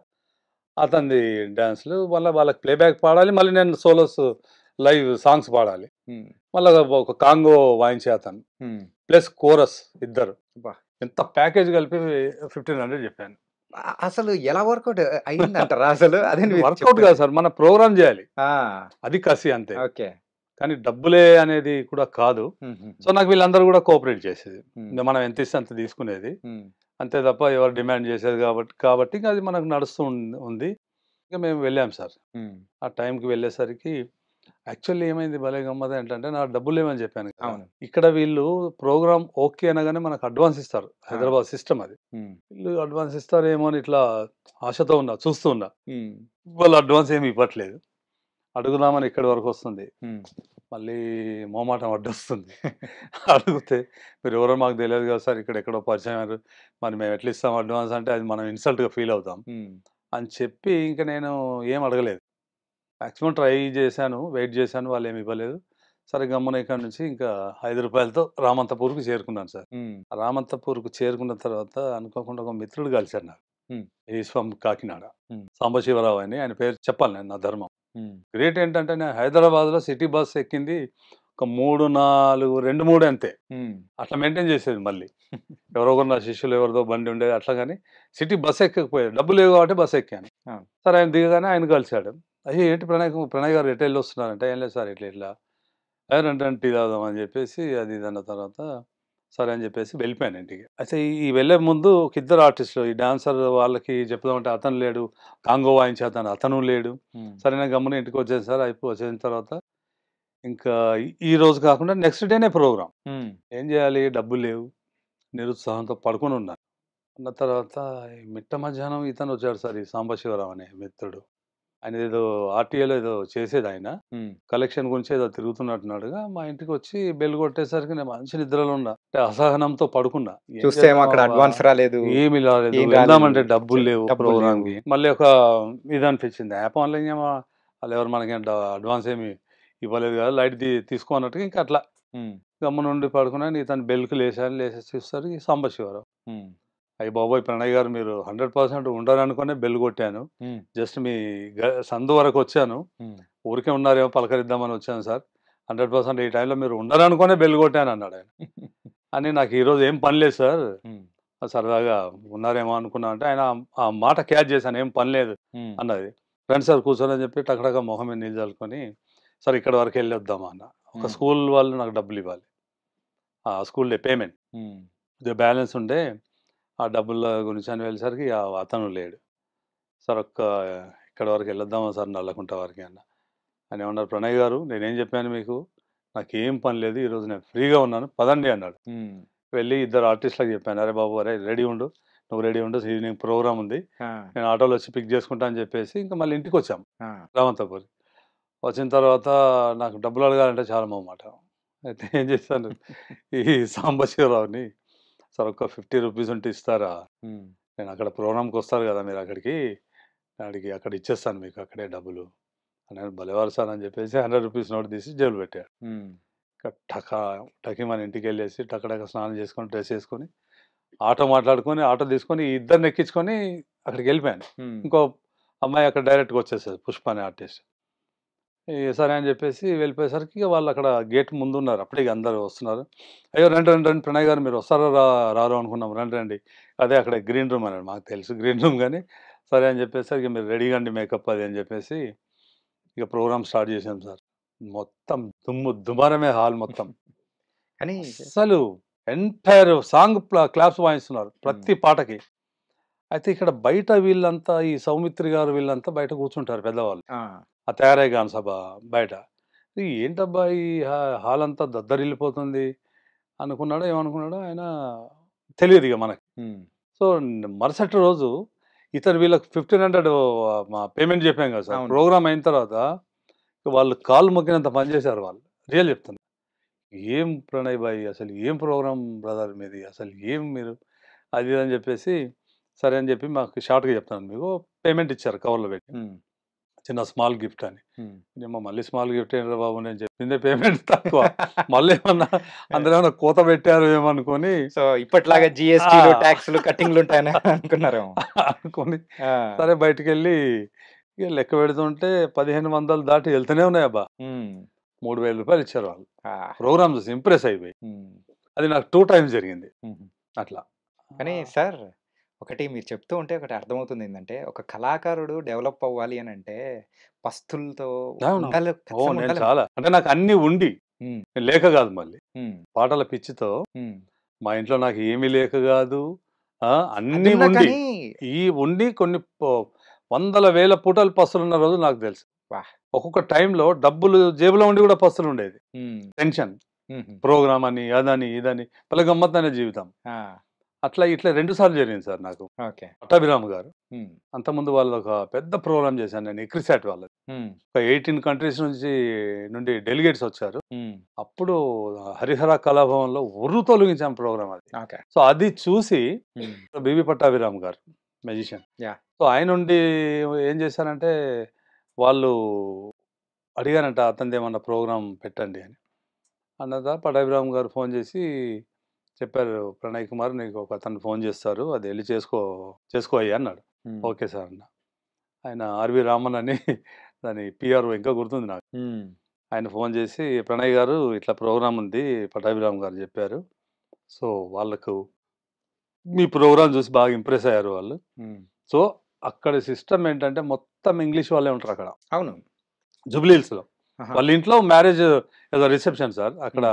అతనిది డ్యాన్స్లు మళ్ళీ వాళ్ళకి ప్లేబ్యాక్ పాడాలి మళ్ళీ నేను సోలోస్ లైవ్ సాంగ్స్ పాడాలి మళ్ళీ ఒక కాంగో వాయించే అతను ప్లస్ కోరస్ ఇద్దరు ఎంత ప్యాకేజ్ కలిపి ఫిఫ్టీన్ హండ్రెడ్ చెప్పాను అసలు ఎలా వర్కౌట్ అంటారా అసలు అదే వర్కౌట్ కాదు సార్ మన ప్రోగ్రామ్ చేయాలి అది కసి అంతే ఓకే కానీ డబ్బులే అనేది కూడా కాదు సో నాకు వీళ్ళందరూ కూడా కోఆపరేట్ చేసేది మనం ఎంత ఇస్తే అంత తీసుకునేది అంతే తప్ప ఎవరు డిమాండ్ చేసేది కాబట్టి కాబట్టి అది మనకు నడుస్తూ ఉంది ఇంకా మేము వెళ్ళాం సార్ ఆ టైంకి వెళ్ళేసరికి యాక్చువల్లీ ఏమైంది భలే గమ్మత ఏంటంటే నా డబ్బులు లేమని చెప్పాను ఇక్కడ వీళ్ళు ప్రోగ్రామ్ ఓకే అనగానే మనకు అడ్వాన్స్ ఇస్తారు హైదరాబాద్ సిస్టమ్ అది వీళ్ళు అడ్వాన్స్ ఇస్తారేమో అని ఇట్లా ఆశతో ఉన్నా చూస్తూ ఉన్నా వాళ్ళు అడ్వాన్స్ ఏమి ఇవ్వట్లేదు అడుగుదామని ఇక్కడి వరకు వస్తుంది మళ్ళీ మోమాటం అడ్డొస్తుంది అడిగితే మీరు ఎవరో మాకు తెలియదు కదా సార్ ఇక్కడ ఎక్కడో పరిచయం మరి మేము ఎట్లా ఇస్తాం అడ్వాన్స్ అంటే అది మనం ఇన్సల్ట్గా ఫీల్ అవుతాం అని చెప్పి ఇంకా నేను ఏం అడగలేదు మ్యాక్సిమం ట్రై చేశాను వెయిట్ చేశాను వాళ్ళు ఏమి ఇవ్వలేదు సరే గమ్మున ఇక్కడ నుంచి ఇంకా ఐదు రూపాయలతో రామంతపూర్కి చేరుకున్నాను సార్ రామంతపూర్కి చేరుకున్న తర్వాత అనుకోకుండా ఒక మిత్రుడు కలిశాడు నాకు ఈస్ కాకినాడ సాంబశివరావు అని ఆయన పేరు చెప్పాలి నేను నా ధర్మం గ్రేట్ ఏంటంటే నేను హైదరాబాద్లో సిటీ బస్ ఎక్కింది ఒక మూడు నాలుగు రెండు మూడు అంతే అట్లా మెయింటైన్ చేసేది మళ్ళీ ఎవరో నా శిష్యులు ఎవరిదో బండి ఉండేది అట్లా కానీ సిటీ బస్ ఎక్కకపోయాడు డబ్బు లేవు కాబట్టి బస్ ఎక్కాను సరే ఆయన దిగగానే ఆయన కలిశాడు అయ్యో ఏంటి ప్రణయ్ ప్రణయ్ గారు ఎట్లా వస్తున్నారంటే ఏం లేదు సార్ ఇట్లా ఇట్లా ఎవరంటే టీ తాగుదాం అని చెప్పేసి అది అన్న తర్వాత సరే అని చెప్పేసి వెళ్ళిపోయాను ఇంటికి అయితే ఈ వెళ్ళే ముందు ఒక ఇద్దరు ఆర్టిస్టులు ఈ డాన్సర్ వాళ్ళకి చెప్దామంటే అతను లేడు కాంగో వాయించే అతను అతను లేడు సరైన గమ్మున ఇంటికి వచ్చేది సార్ అయిపో వచ్చేసిన తర్వాత ఇంకా ఈ రోజు కాకుండా నెక్స్ట్ డేనే ప్రోగ్రామ్ ఏం చేయాలి డబ్బులు లేవు నిరుత్సాహంతో పడుకొని ఉన్నాను ఉన్న తర్వాత మిట్ట మధ్యాహ్నం ఇతను వచ్చాడు సార్ ఈ సాంబశివరావు అనే మిత్రుడు ఆయన ఏదో ఆర్టీఏలో ఏదో చేసేది ఆయన కలెక్షన్ గురించి ఏదో తిరుగుతున్నట్టున్నాడుగా మా ఇంటికి వచ్చి బెల్ కొట్టేసరికి నేను మంచి నిద్రలో ఉన్నా అంటే అసహనంతో పడుకున్నా చూస్తే అక్కడ అడ్వాన్స్ రాలేదు ఏమి రాలేదు వెళ్దామంటే డబ్బులు లేవు ప్రోగ్రామ్ కి మళ్ళీ ఒక ఇది అనిపించింది యాప్ ఆన్లైన్ ఏమో వాళ్ళు ఎవరు మనకి అడ్వాన్స్ ఏమి ఇవ్వలేదు కదా లైట్ తీసుకోనట్టుగా ఇంకా అట్లా గమ్మునుండి పడుకున్నాను ఇతను బెల్కు లేచాను లేసేసి చూస్తారు సాంబశివరావు అయ్యి బాబోయ్ ప్రణయ్ గారు మీరు హండ్రెడ్ పర్సెంట్ ఉండాలనుకునే బెల్ కొట్టాను జస్ట్ మీ సందు వరకు వచ్చాను ఊరికే ఉన్నారేమో పలకరిద్దామని వచ్చాను సార్ హండ్రెడ్ పర్సెంట్ ఈ టైంలో మీరు ఉండాలనుకునే బెల్ కొట్టాను అన్నాడు ఆయన అని నాకు ఈరోజు ఏం పని లేదు సార్ సరదాగా ఉన్నారేమో అనుకున్నా అంటే ఆయన ఆ మాట క్యాచ్ చేశాను ఏం పని లేదు అన్నది ఫ్రెండ్స్ సార్ కూర్చొని చెప్పి టక్కడక మొహం నీళ్ళు చల్లుకొని సార్ ఇక్కడ వరకు వెళ్ళి వద్దామా అన్న ఒక స్కూల్ వాళ్ళు నాకు డబ్బులు ఇవ్వాలి ఆ స్కూల్ డే పేమెంట్ బ్యాలెన్స్ ఉండే ఆ డబ్బుల గురించి అని వెళ్ళేసరికి అతను లేడు సార్ ఒక్క ఇక్కడ వరకు వెళ్ళొద్దామా సార్ నల్లకుంట వరకు అన్న అని ఏమన్నారు ప్రణయ్ గారు నేనేం చెప్పాను మీకు నాకు ఏం పని లేదు ఈరోజు నేను ఫ్రీగా ఉన్నాను పదండి అన్నాడు వెళ్ళి ఇద్దరు ఆర్టిస్ట్లకు చెప్పాను అరే బాబు అరే రెడీ ఉండు నువ్వు రెడీ ఉండు ఈవినింగ్ ప్రోగ్రామ్ ఉంది నేను ఆటోలో వచ్చి పిక్ చేసుకుంటా అని చెప్పేసి ఇంకా మళ్ళీ ఇంటికి వచ్చాం రామంతపూరి వచ్చిన తర్వాత నాకు డబ్బులు అడగాలంటే చాలా మాట అయితే ఏం చేస్తాను ఈ సాంబశివరావుని సార్ ఒక ఫిఫ్టీ రూపీస్ ఉంటే ఇస్తారా నేను అక్కడ ప్రోగ్రామ్కి వస్తారు కదా మీరు అక్కడికి అడిగి అక్కడ ఇచ్చేస్తాను మీకు అక్కడే డబ్బులు నేను బలివారు సార్ అని చెప్పేసి హండ్రెడ్ రూపీస్ నోట్ తీసి జైలు పెట్టాడు టక టకి మన ఇంటికి వెళ్ళేసి టకటక స్నానం చేసుకొని డ్రెస్ వేసుకొని ఆటో మాట్లాడుకొని ఆటో తీసుకొని ఇద్దరిని ఎక్కించుకొని అక్కడికి వెళ్ళిపోయాను ఇంకో అమ్మాయి అక్కడ డైరెక్ట్గా వచ్చేసారు పుష్ప అనే ఆర్టిస్ట్ సరే అని చెప్పేసి వెళ్ళిపోయేసరికి ఇక వాళ్ళు అక్కడ గేట్ ముందు ఉన్నారు అప్పటికి అందరూ వస్తున్నారు అయ్యో రండి రండి రండి ప్రణయ్ గారు మీరు వస్తారో రా రారు అనుకున్నాం రండి రండి అదే అక్కడ గ్రీన్ రూమ్ అని మాకు తెలుసు గ్రీన్ రూమ్ కానీ సరే అని చెప్పేసరికి మీరు రెడీగా అండి మేకప్ అది అని చెప్పేసి ఇక ప్రోగ్రామ్ స్టార్ట్ చేసాం సార్ మొత్తం దుమ్ము దుమారమే హాల్ మొత్తం కానీ అసలు ఎంటైర్ సాంగ్ క్లాప్స్ వాయిస్తున్నారు ప్రతి పాటకి అయితే ఇక్కడ బయట వీళ్ళంతా ఈ సౌమిత్రి గారు వీళ్ళంతా బయట కూర్చుంటారు పెద్దవాళ్ళు ఆ తయారై గాన్ సభ బయట ఏంటబ్బా ఈ హాల్ అంతా దద్దరిల్లిపోతుంది అనుకున్నాడో ఏమనుకున్నాడో ఆయన తెలియదు ఇక మనకి సో మరుసటి రోజు ఇతను వీళ్ళకి ఫిఫ్టీన్ హండ్రెడ్ పేమెంట్ చెప్పాం కదా సార్ ప్రోగ్రామ్ అయిన తర్వాత వాళ్ళు కాలు మొక్కినంత పనిచేశారు వాళ్ళు రియల్ చెప్తున్నారు ఏం ప్రణయ్ బాయ్ అసలు ఏం ప్రోగ్రామ్ బ్రదర్ మీది అసలు ఏం మీరు అది అని చెప్పేసి సరే అని చెప్పి మాకు షార్ట్గా చెప్తాను మీకు పేమెంట్ ఇచ్చారు కవర్లో పెట్టి చిన్న స్మాల్ గిఫ్ట్ అని ఏమో మళ్ళీ స్మాల్ గిఫ్ట్ ఏంటో బాబు నేను చెప్పిందే పేమెంట్ తక్కువ మళ్ళీ ఏమన్నా అందులో ఏమన్నా కోత పెట్టారు ఏమనుకొని సో ఇప్పట్లాగా జిఎస్టీ ట్యాక్స్ కట్టింగ్లు ఉంటాయని అనుకున్నారేమో అనుకొని సరే బయటకు వెళ్ళి లెక్క పెడుతుంటే పదిహేను వందలు దాటి వెళ్తూనే ఉన్నాయి అబ్బా మూడు వేల రూపాయలు ఇచ్చారు వాళ్ళు ప్రోగ్రామ్స్ ఇంప్రెస్ అయిపోయి అది నాకు టూ టైమ్స్ జరిగింది అట్లా కానీ సార్ ఒకటి మీరు చెప్తూ ఉంటే ఒకటి అర్థమవుతుంది ఏంటంటే ఒక కళాకారుడు డెవలప్ అవ్వాలి అని అంటే పస్తులతో చాలా అంటే నాకు అన్ని ఉండి లేక కాదు మళ్ళీ పాటల పిచ్చితో మా ఇంట్లో నాకు ఏమి లేక కాదు అన్ని ఉండి ఈ ఉండి కొన్ని వందల వేల పూటలు పస్తులు ఉన్న రోజు నాకు తెలుసు ఒక్కొక్క టైంలో డబ్బులు జేబులో ఉండి కూడా పస్తులు ఉండేది టెన్షన్ ప్రోగ్రామ్ అని అదని ఇదని పలు గమ్మత్తైన జీవితం అట్లా ఇట్లా రెండు సార్లు జరిగింది సార్ నాకు ఓకే పట్టాభిరామ్ గారు ముందు వాళ్ళు ఒక పెద్ద ప్రోగ్రామ్ చేశాను నేను ఎక్రిసాట్ వాళ్ళది ఒక ఎయిటీన్ కంట్రీస్ నుంచి నుండి డెలిగేట్స్ వచ్చారు అప్పుడు హరిహర కళాభవన్లో ఉర్రు తొలగించాం ప్రోగ్రామ్ అది సో అది చూసి బీబీ పట్టాభిరామ్ గారు మెజిషియన్ సో ఆయన నుండి ఏం చేశానంటే వాళ్ళు అడిగారంట అతనిది ఏమన్నా ప్రోగ్రామ్ పెట్టండి అని అన్నదా పటాభిరామ్ గారు ఫోన్ చేసి చెప్పారు ప్రణయ్ కుమార్ నీకు ఒక అతను ఫోన్ చేస్తారు అది వెళ్ళి చేసుకో చేసుకో అయ్యా అన్నాడు ఓకే సార్ అన్న ఆయన ఆర్వి రామన్ అని దాని పిఆర్ఓ ఇంకా గుర్తుంది నాకు ఆయన ఫోన్ చేసి ప్రణయ్ గారు ఇట్లా ప్రోగ్రామ్ ఉంది పటాభిరామ్ గారు చెప్పారు సో వాళ్ళకు మీ ప్రోగ్రామ్ చూసి బాగా ఇంప్రెస్ అయ్యారు వాళ్ళు సో అక్కడ సిస్టమ్ ఏంటంటే మొత్తం ఇంగ్లీష్ వాళ్ళే ఉంటారు అక్కడ అవును జూబ్లీహిల్స్లో వాళ్ళ ఇంట్లో మ్యారేజ్ ఏదో రిసెప్షన్ సార్ అక్కడ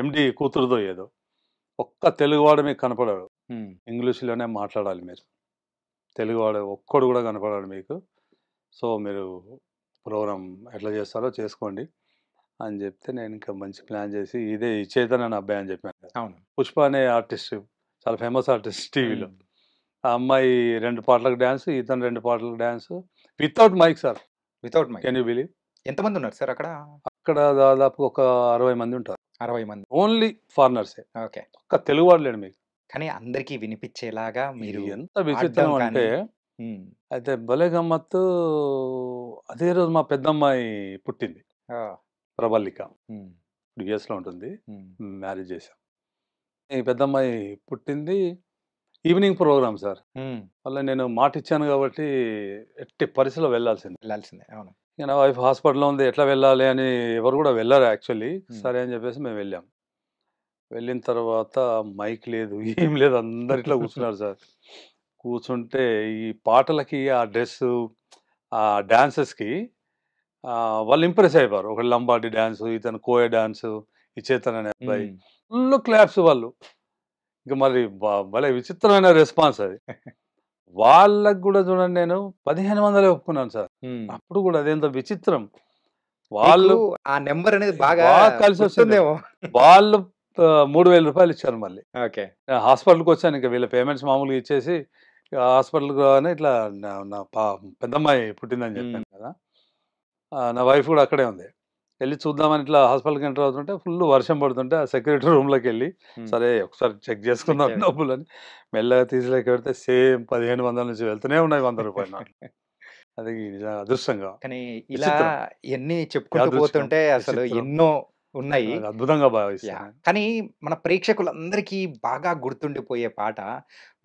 ఎండి కూతురుదో ఏదో ఒక్క తెలుగువాడు మీకు కనపడాడు ఇంగ్లీష్లోనే మాట్లాడాలి మీరు తెలుగువాడు ఒక్కడు కూడా కనపడాడు మీకు సో మీరు ప్రోగ్రామ్ ఎట్లా చేస్తారో చేసుకోండి అని చెప్తే నేను ఇంకా మంచి ప్లాన్ చేసి ఇదే చైతన్య నా అబ్బాయి అని చెప్పాను అవును పుష్ప అనే ఆర్టిస్ట్ చాలా ఫేమస్ ఆర్టిస్ట్ టీవీలో ఆ అమ్మాయి రెండు పాటలకు డ్యాన్స్ ఇతను రెండు పాటలకు dance without mic sir without mic can you believe ఎంతమంది ఉన్నారు సార్ అక్కడ అక్కడ దాదాపు ఒక అరవై మంది ఉంటారు అరవై మంది ఓన్లీ ఫారినర్స్ ఓకే ఒక్క వాడు లేడు మీకు కానీ అందరికి వినిపించేలాగా మీరు ఎంత విచిత్రం అంటే అయితే బలే గమ్మత్తు అదే రోజు మా పెద్దమ్మాయి పుట్టింది ప్రబల్లిక ఇప్పుడు లో ఉంటుంది మ్యారేజ్ చేశాం ఈ పెద్దమ్మాయి పుట్టింది ఈవినింగ్ ప్రోగ్రామ్ సార్ మళ్ళీ నేను మాట ఇచ్చాను కాబట్టి ఎట్టి పరిస్థితిలో వెళ్ళాల్సింది వెళ్ళాల్సిందే అవును నా వైఫ్ హాస్పిటల్లో ఉంది ఎట్లా వెళ్ళాలి అని ఎవరు కూడా వెళ్ళారు యాక్చువల్లీ సరే అని చెప్పేసి మేము వెళ్ళాం వెళ్ళిన తర్వాత మైక్ లేదు ఏం లేదు అందరు ఇట్లా కూర్చున్నారు సార్ కూర్చుంటే ఈ పాటలకి ఆ డ్రెస్ ఆ డాన్సెస్కి వాళ్ళు ఇంప్రెస్ అయిపోయారు ఒక లంబాడి డాన్స్ ఇతను కోయ డాన్స్ ఇచేతన్ అనే అబ్బాయి ఫుల్ క్లాప్స్ వాళ్ళు ఇంకా మరి భలే విచిత్రమైన రెస్పాన్స్ అది వాళ్ళకు కూడా చూడండి నేను పదిహేను వందలే ఒప్పుకున్నాను సార్ అప్పుడు కూడా అదేంత విచిత్రం వాళ్ళు ఆ నెంబర్ అనేది బాగా కలిసి వస్తుందేమో వాళ్ళు మూడు వేల రూపాయలు ఇచ్చారు మళ్ళీ ఓకే హాస్పిటల్కి వచ్చాను ఇంకా వీళ్ళ పేమెంట్స్ మామూలుగా ఇచ్చేసి హాస్పిటల్కి కానీ ఇట్లా నా పెద్దమ్మాయి పుట్టిందని చెప్పాను కదా నా వైఫ్ కూడా అక్కడే ఉంది వెళ్ళి చూద్దామని ఇట్లా హాస్పిటల్కి ఎంటర్ అవుతుంటే ఫుల్ వర్షం పడుతుంటే ఆ సెక్యూరిటీ రూమ్లోకి వెళ్ళి సరే ఒకసారి చెక్ చేసుకుందాం డబ్బులు అని మెల్లగా తీసులోకి పెడితే సేమ్ పదిహేను వందల నుంచి వెళ్తూనే ఉన్నాయి వంద రూపాయలు అది అదృష్టంగా కానీ ఇలా ఎన్ని చెప్పుకుంటూ పోతుంటే అసలు ఎన్నో ఉన్నాయి అద్భుతంగా భావిస్తాను కానీ మన ప్రేక్షకులందరికీ బాగా గుర్తుండిపోయే పాట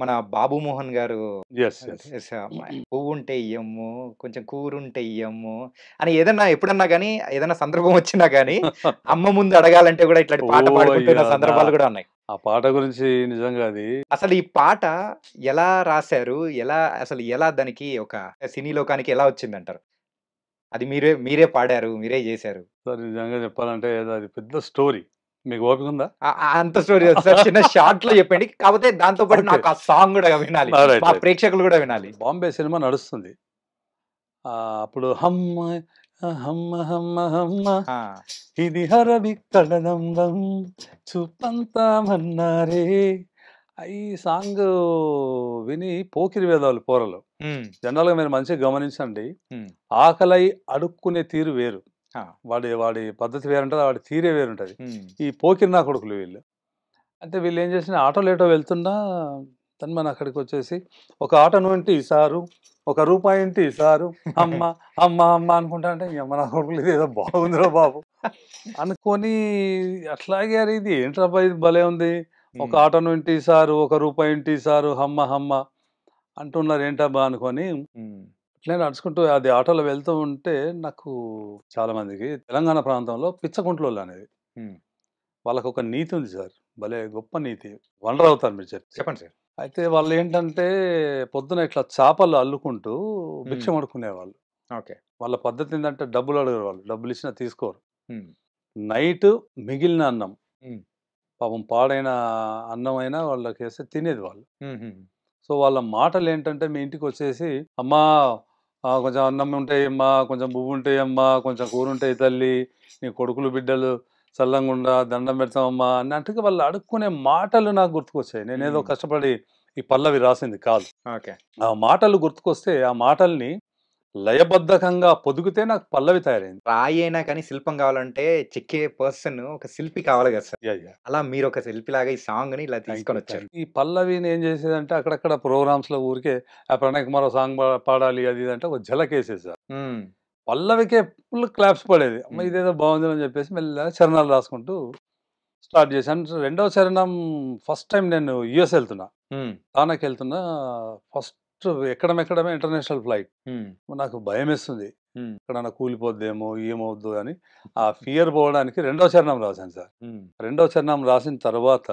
మన బాబు మోహన్ గారు పువ్వు ఉంటే ఇయ్యము కొంచెం కూరుంటే ఇయ్యము అని ఏదన్నా ఎప్పుడన్నా కానీ ఏదన్నా సందర్భం వచ్చినా కానీ అమ్మ ముందు అడగాలంటే కూడా ఇట్లాంటి పాట పాడుకుంటున్న సందర్భాలు కూడా ఉన్నాయి ఆ పాట గురించి నిజంగా అది అసలు ఈ పాట ఎలా రాశారు ఎలా అసలు ఎలా దానికి ఒక సినీ లోకానికి ఎలా వచ్చిందంటారు అది మీరే మీరే పాడారు మీరే చేశారు సార్ నిజంగా చెప్పాలంటే అది పెద్ద స్టోరీ మీకు ఓపిక ఉందా అంత స్టోరీ సార్ చిన్న షార్ట్ లో చెప్పండి కాకపోతే దాంతో పాటు నాకు ఆ సాంగ్ కూడా వినాలి మా ప్రేక్షకులు కూడా వినాలి బాంబే సినిమా నడుస్తుంది అప్పుడు హమ్మ హమ్మ హమ్మ హమ్మ ఇది హరవి కడదం చూపంతా మన్నారే ఈ సాంగ్ విని పోకిరి వేదాలు పోరలు జనరల్గా మీరు మంచిగా గమనించండి ఆకలై అడుక్కునే తీరు వేరు వాడి వాడి పద్ధతి వేరుంటుంది వాడి తీరే వేరుంటది ఈ పోకిరి నా కొడుకులు వీళ్ళు అంటే వీళ్ళు ఏం చేసిన ఆటో లేటో వెళ్తున్నా మన అక్కడికి వచ్చేసి ఒక ఆటోను ఏంటి సారు ఒక రూపాయి ఏంటి సారు అమ్మ అమ్మ అమ్మ అనుకుంటా అంటే అమ్మ నా కొడుకులు ఇది ఏదో బాగుందిరా బాబు అనుకొని అట్లాగే అరే ఇది ఏంట్రా ఇది భలే ఉంది ఒక ఆటోను ఇంటి సారు ఒక రూపాయి ఇంటి సారు హమ్మ హమ్మ అంటున్నారు ఏంటమ్మా అనుకొని ఇట్లా నడుచుకుంటూ అది ఆటోలో వెళ్తూ ఉంటే నాకు చాలా మందికి తెలంగాణ ప్రాంతంలో పిచ్చకుంట్లో అనేది వాళ్ళకు ఒక నీతి ఉంది సార్ భలే గొప్ప నీతి వండర్ అవుతారు మీరు చెప్పి చెప్పండి సార్ అయితే వాళ్ళు ఏంటంటే పొద్దున ఇట్లా చేపలు అల్లుకుంటూ భిక్ష అడుకునేవాళ్ళు ఓకే వాళ్ళ పద్ధతి ఏంటంటే డబ్బులు అడగరు వాళ్ళు డబ్బులు ఇచ్చినా తీసుకోరు నైట్ మిగిలిన అన్నం పాపం పాడైన అన్నం అయినా వాళ్ళకి వేస్తే తినేది వాళ్ళు సో వాళ్ళ మాటలు ఏంటంటే మీ ఇంటికి వచ్చేసి అమ్మా కొంచెం అన్నం ఉంటాయి అమ్మా కొంచెం బువ్వు అమ్మా కొంచెం కూర ఉంటాయి తల్లి నీ కొడుకులు బిడ్డలు చల్లంగుండా దండం పెడతామమ్మా అంటే వాళ్ళు అడుక్కునే మాటలు నాకు గుర్తుకొచ్చాయి నేనేదో కష్టపడి ఈ పల్లవి రాసింది కాదు ఆ మాటలు గుర్తుకొస్తే ఆ మాటల్ని లయబద్ధకంగా పొదిగితే నాకు పల్లవి తయారైంది రాయి అయినా కానీ శిల్పం కావాలంటే చెక్కే పర్సన్ ఒక శిల్పి కావాలి కదా సార్ అలా మీరు ఒక శిల్పి లాగా ఈ సాంగ్ ని ఇలా తీసుకొని వచ్చారు ఈ పల్లవిని ఏం చేసేదంటే అక్కడక్కడ ప్రోగ్రామ్స్ లో ఊరికే ఆ ప్రణయ్ కుమార్ సాంగ్ పాడాలి అది ఇది అంటే ఒక జల మ్మ్. పల్లవికే ఫుల్ క్లాప్స్ పడేది ఇదేదో బాగుంది అని చెప్పేసి మెల్లగా చరణాలు రాసుకుంటూ స్టార్ట్ చేశాను రెండవ చరణం ఫస్ట్ టైం నేను యుఎస్ వెళ్తున్నా మ్మ్. తానాకి వెళ్తున్నా ఫస్ట్ ఎక్కడమెక్కడమే ఇంటర్నేషనల్ ఫ్లైట్ నాకు భయం వేస్తుంది ఎక్కడన్నా కూలిపోద్దేమో ఏమవుద్దు అని ఆ ఫియర్ పోవడానికి రెండవ చరణం రాశాను సార్ రెండవ చరణం రాసిన తర్వాత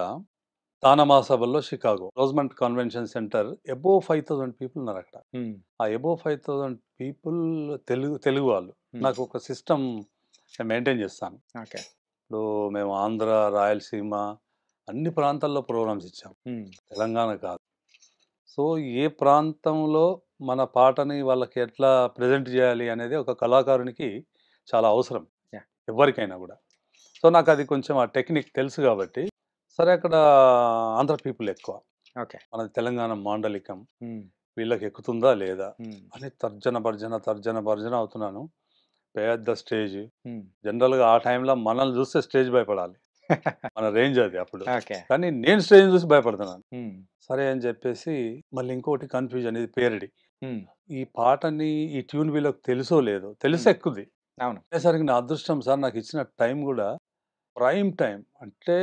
తానమా సభల్లో Chicago Rosemont convention center about five thousand people ఉన్నారు అక్కడ ఆ about five thousand people Telugu Telugu వాళ్ళు నాకు ఒక సిస్టమ్ మెయింటైన్ చేస్తాను ఇప్పుడు మేము ఆంధ్ర రాయలసీమ అన్ని ప్రాంతాల్లో ప్రోగ్రామ్స్ ఇచ్చాం తెలంగాణ కాదు సో ఏ ప్రాంతంలో మన పాటని వాళ్ళకి ఎట్లా ప్రజెంట్ చేయాలి అనేది ఒక కళాకారునికి చాలా అవసరం ఎవరికైనా కూడా సో నాకు అది కొంచెం ఆ టెక్నిక్ తెలుసు కాబట్టి సరే అక్కడ ఆంధ్ర పీపుల్ ఎక్కువ ఓకే మన తెలంగాణ మాండలికం వీళ్ళకి ఎక్కుతుందా లేదా అని తర్జన భర్జన తర్జన భర్జన అవుతున్నాను పెద్ద స్టేజ్ జనరల్గా ఆ టైంలో మనల్ని చూస్తే స్టేజ్ భయపడాలి మన రేంజ్ అది అప్పుడు కానీ నేను స్టేజ్ చూసి భయపడుతున్నాను సరే అని చెప్పేసి మళ్ళీ ఇంకోటి కన్ఫ్యూజన్ ఇది పేరడి ఈ పాటని ఈ ట్యూన్ వీళ్ళకి తెలుసో లేదో తెలిసి ఎక్కుది అవును అనేసరికి నా అదృష్టం సార్ నాకు ఇచ్చిన టైం కూడా ప్రైమ్ టైం అంటే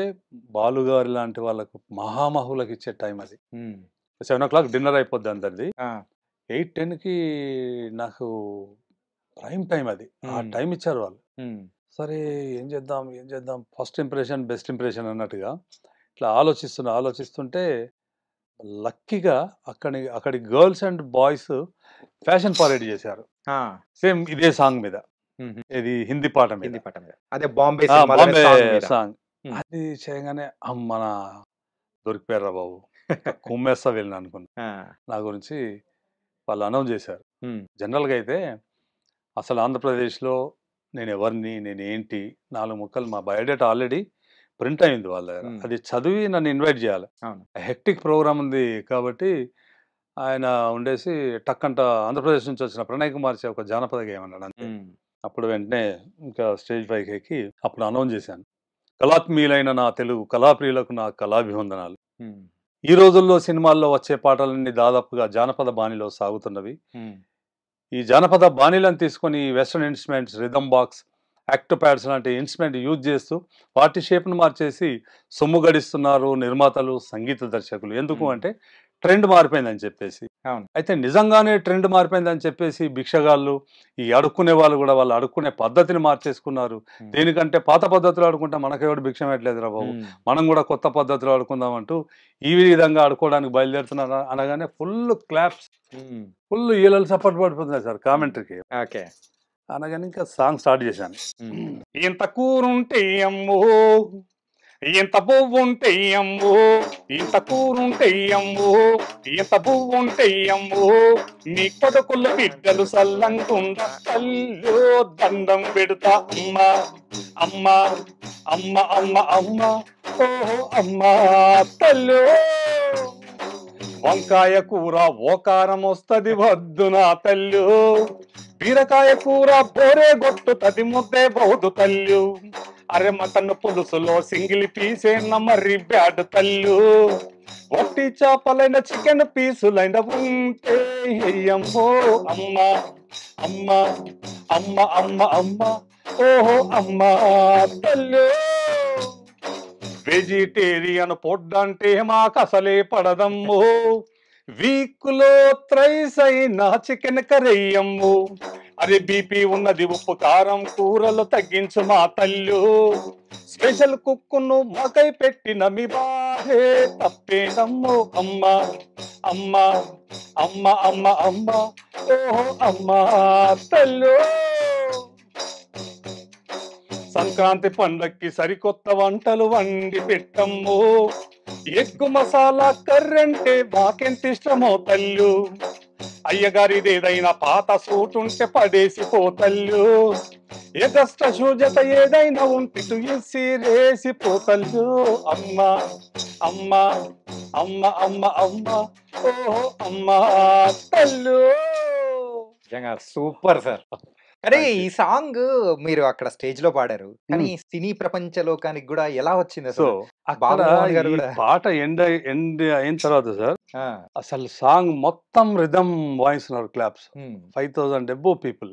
బాలుగారు లాంటి వాళ్ళకు మహామహులకు ఇచ్చే టైం అది సెవెన్ ఓ క్లాక్ డిన్నర్ అయిపోద్ది అందరిది ఎయిట్ టెన్ కి నాకు ప్రైమ్ టైం అది ఆ టైం ఇచ్చారు వాళ్ళు సరే ఏం చేద్దాం ఏం చేద్దాం ఫస్ట్ ఇంప్రెషన్ బెస్ట్ ఇంప్రెషన్ అన్నట్టుగా ఇట్లా ఆలోచిస్తున్నా ఆలోచిస్తుంటే లక్కీగా అక్కడి అక్కడి girls and boys fashion parade చేశారు సేమ్ ఇదే సాంగ్ మీద ఇది హిందీ పాట మీద హిందీ పాట మీద అదే బాంబే బాంబే సాంగ్ అది చేయగానే అమ్మన దొరికిపోయారా బాబు కుమ్మేస్తా వెళ్ళిన అనుకున్నా నా గురించి వాళ్ళు అనౌన్స్ చేశారు జనరల్గా అయితే అసలు ఆంధ్రప్రదేశ్లో నేను ఎవరిని నేను ఏంటి నాలుగు ముక్కలు మా బయోడేటా ఆల్రెడీ ప్రింట్ అయింది వాళ్ళ దగ్గర అది చదివి నన్ను ఇన్వైట్ చేయాలి హెక్టిక్ ప్రోగ్రామ్ ఉంది కాబట్టి ఆయన ఉండేసి టక్కంట ఆంధ్రప్రదేశ్ నుంచి వచ్చిన ప్రణయ్ కుమార్ ఒక జానపద గేమ్ అన్నాడు అంతే అప్పుడు వెంటనే ఇంకా స్టేజ్ పైకి ఎక్కి అప్పుడు అనౌన్స్ చేశాను కళాత్మీయులైన నా తెలుగు కళాప్రియులకు నా కళాభివందనాలు ఈ రోజుల్లో సినిమాల్లో వచ్చే పాటలన్నీ దాదాపుగా జానపద బాణిలో సాగుతున్నవి ఈ జానపద బాణీలను తీసుకొని ఈ western instruments rhythm box octapads లాంటి ఇన్స్ట్రుమెంట్ యూజ్ చేస్తూ వాటి షేప్ను మార్చేసి సొమ్ము గడిస్తున్నారు నిర్మాతలు సంగీత దర్శకులు ఎందుకు అంటే ట్రెండ్ మారిపోయిందని చెప్పేసి అయితే నిజంగానే ట్రెండ్ మారిపోయిందని చెప్పేసి భిక్షగాళ్ళు ఈ అడుక్కునే వాళ్ళు కూడా వాళ్ళు అడుక్కునే పద్ధతిని మార్చేసుకున్నారు దేనికంటే పాత పద్ధతులు ఆడుకుంటే మనకెవడు భిక్షం రా బాబు మనం కూడా కొత్త పద్ధతులు ఆడుకుందాం అంటూ ఈ విధంగా ఆడుకోవడానికి బయలుదేరుతున్నారు అనగానే ఫుల్ క్లాప్స్ ఫుల్ ఈలలు సపోర్ట్ పడిపోతున్నాయి సార్ కామెంటరీకి ఓకే అనగానే ఇంకా సాంగ్ స్టార్ట్ చేశాను ఇంత కూరుంటే ఉంటే అమ్మో ఇంత బొవ్వుంటే అమ్ము ఇంత కూరుంటే అమ్ము ఇంత బువ్వుంటే అమ్ము నీ కొడుకుల బిడ్డలు సల్లంకుండా తల్లో దండం పెడతా అమ్మ అమ్మ అమ్మ అమ్మ అమ్మ ఓహో అమ్మ తల్లో వంకాయ కూర ఓకారం వస్తుంది వద్దు నా తల్లు బీరకాయ కూర బోరే గొట్టు తది ముద్దే బౌదు తల్లు అరే మటన్ పులుసులో సింగిల్ పీసేన మరి బ్యాడ్ తల్లు వట్టి చేపలైన చికెన్ పీసులైన ఉంటే అమ్మో అమ్మ అమ్మ అమ్మ అమ్మ అమ్మ ఓహో అమ్మ తల్లు వెజిటేరియన్ పొడ్డంటే మాకు అసలే పడదమ్ము లో త్రైస్ అయినా చికెన్ కరయ్యమ్ము అది బీపీ ఉన్నది ఉప్పు కారం కూరలు తగ్గించు మా తల్లు స్పెషల్ కుక్కును మొకై పెట్టిన మీ బాహే తప్పేనమ్మో అమ్మ అమ్మ అమ్మ అమ్మ అమ్మ ఓహో అమ్మ తల్లు సంక్రాంతి పండక్కి సరికొత్త వంటలు వండి పెట్టమ్ము ఎక్కువ మసాలా కర్రంటే మాకెంత ఇష్టమో తల్లు ఏదైనా పాత సూట్ ఉంటే పడేసిపో తల్లు ఎగస్ట శూజత ఏదైనా ఉంటే తుయసి రేసిపోతల్లు అమ్మ అమ్మ అమ్మ అమ్మ అమ్మ ఓహో అమ్మ తల్లు సూపర్ సార్ అరే ఈ సాంగ్ మీరు అక్కడ స్టేజ్ లో పాడారు కానీ hmm. సినీ ప్రపంచ లోకానికి కూడా ఎలా వచ్చింది సో పాట ఎండ్ ఎండ్ అయిన తర్వాత సార్ అసలు సాంగ్ మొత్తం రిధమ్ వాయించినారు claps five thousand about people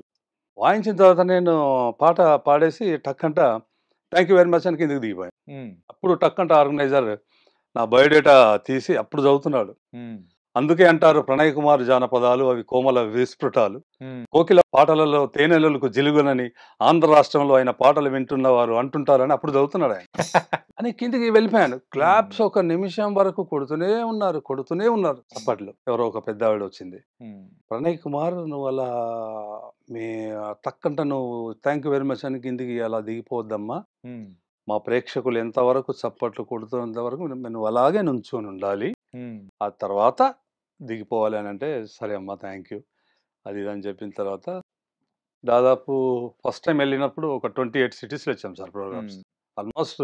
వాయించిన తర్వాత నేను పాట పాడేసి టక్ అంట థ్యాంక్ యూ వెరీ మచ్ అని కిందకి దిగిపోయాను అప్పుడు టక్ అంట ఆర్గనైజర్ నా బయోడేటా తీసి అప్పుడు చదువుతున్నాడు అందుకే అంటారు ప్రణయ్ కుమార్ జానపదాలు అవి కోమల విస్ఫుటాలు కోకిల పాటలలో తేనెలకు జిలుగునని ఆంధ్ర రాష్ట్రంలో ఆయన పాటలు వింటున్న వారు అంటుంటారని అప్పుడు చదువుతున్నాడు ఆయన అని కిందికి వెళ్ళిపోయాను క్లాప్స్ ఒక నిమిషం వరకు కొడుతూనే ఉన్నారు కొడుతూనే ఉన్నారు అప్పట్లో ఎవరో ఒక పెద్ద ఆవిడ వచ్చింది ప్రణయ్ కుమార్ నువ్వు అలా మీ తక్కంట నువ్వు థ్యాంక్ యూ వెరీ మచ్ అని కిందికి అలా దిగిపోవద్దమ్మా మా ప్రేక్షకులు ఎంతవరకు చప్పట్లు కొడుతున్నంత వరకు నువ్వు అలాగే నుంచుని ఉండాలి ఆ తర్వాత దిగిపోవాలి అని అంటే సరే అమ్మ థ్యాంక్ యూ అది ఇదని చెప్పిన తర్వాత దాదాపు ఫస్ట్ టైం వెళ్ళినప్పుడు ఒక ట్వంటీ ఎయిట్ సిటీస్లో వచ్చాం సార్ ప్రోగ్రామ్స్ ఆల్మోస్ట్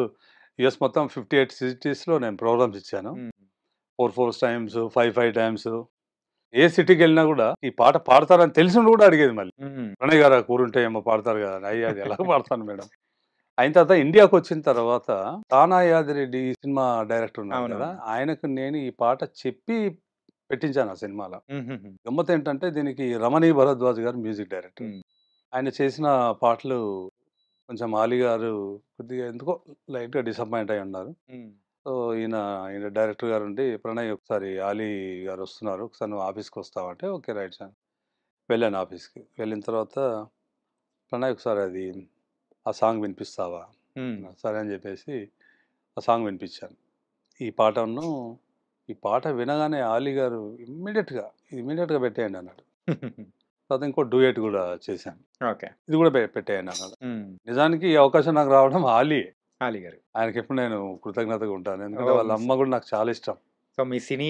యుఎస్ మొత్తం ఫిఫ్టీ ఎయిట్ సిటీస్లో నేను ప్రోగ్రామ్స్ ఇచ్చాను four four times five five times ఏ సిటీకి వెళ్ళినా కూడా ఈ పాట పాడతారని తెలిసిన కూడా అడిగేది మళ్ళీ ప్రణయ్ గారు కూరుంటే ఏమో పాడతారు కదా అయ్యి అది ఎలా పాడతాను మేడం అయిన తర్వాత ఇండియాకు వచ్చిన తర్వాత తానా యాదిరెడ్డి సినిమా డైరెక్టర్ ఉన్నాడు కదా ఆయనకు నేను ఈ పాట చెప్పి పెట్టించాను ఆ సినిమాలో గమ్మత్ ఏంటంటే దీనికి రమణి భరద్వాజ్ గారు మ్యూజిక్ డైరెక్టర్ ఆయన చేసిన పాటలు కొంచెం ఆలీ గారు కొద్దిగా ఎందుకో లైట్గా డిసప్పాయింట్ అయి ఉన్నారు సో ఈయన ఈయన డైరెక్టర్ గారు ఉండి ప్రణయ్ ఒకసారి ఆలీ గారు వస్తున్నారు ఒకసారి నువ్వు ఆఫీస్కి వస్తావంటే ఓకే రైట్ సార్ వెళ్ళాను ఆఫీస్కి వెళ్ళిన తర్వాత ప్రణయ్ ఒకసారి అది ఆ సాంగ్ వినిపిస్తావా సరే అని చెప్పేసి ఆ సాంగ్ వినిపించాను ఈ పాటను ఈ పాట వినగానే ఆలీ గారు ఇమ్మీడియట్గా ఇమ్మీడియట్గా పెట్టేయండి అన్నాడు తర్వాత ఇంకో డూయట్ కూడా చేశాను ఓకే ఇది కూడా పెట్టేయండి అన్నాడు నిజానికి ఈ అవకాశం నాకు రావడం ఆలీ ఆలీ గారు ఆయనకి ఎప్పుడు నేను కృతజ్ఞతగా ఉంటాను ఎందుకంటే వాళ్ళ అమ్మ కూడా నాకు చాలా ఇష్టం సో మీ సినీ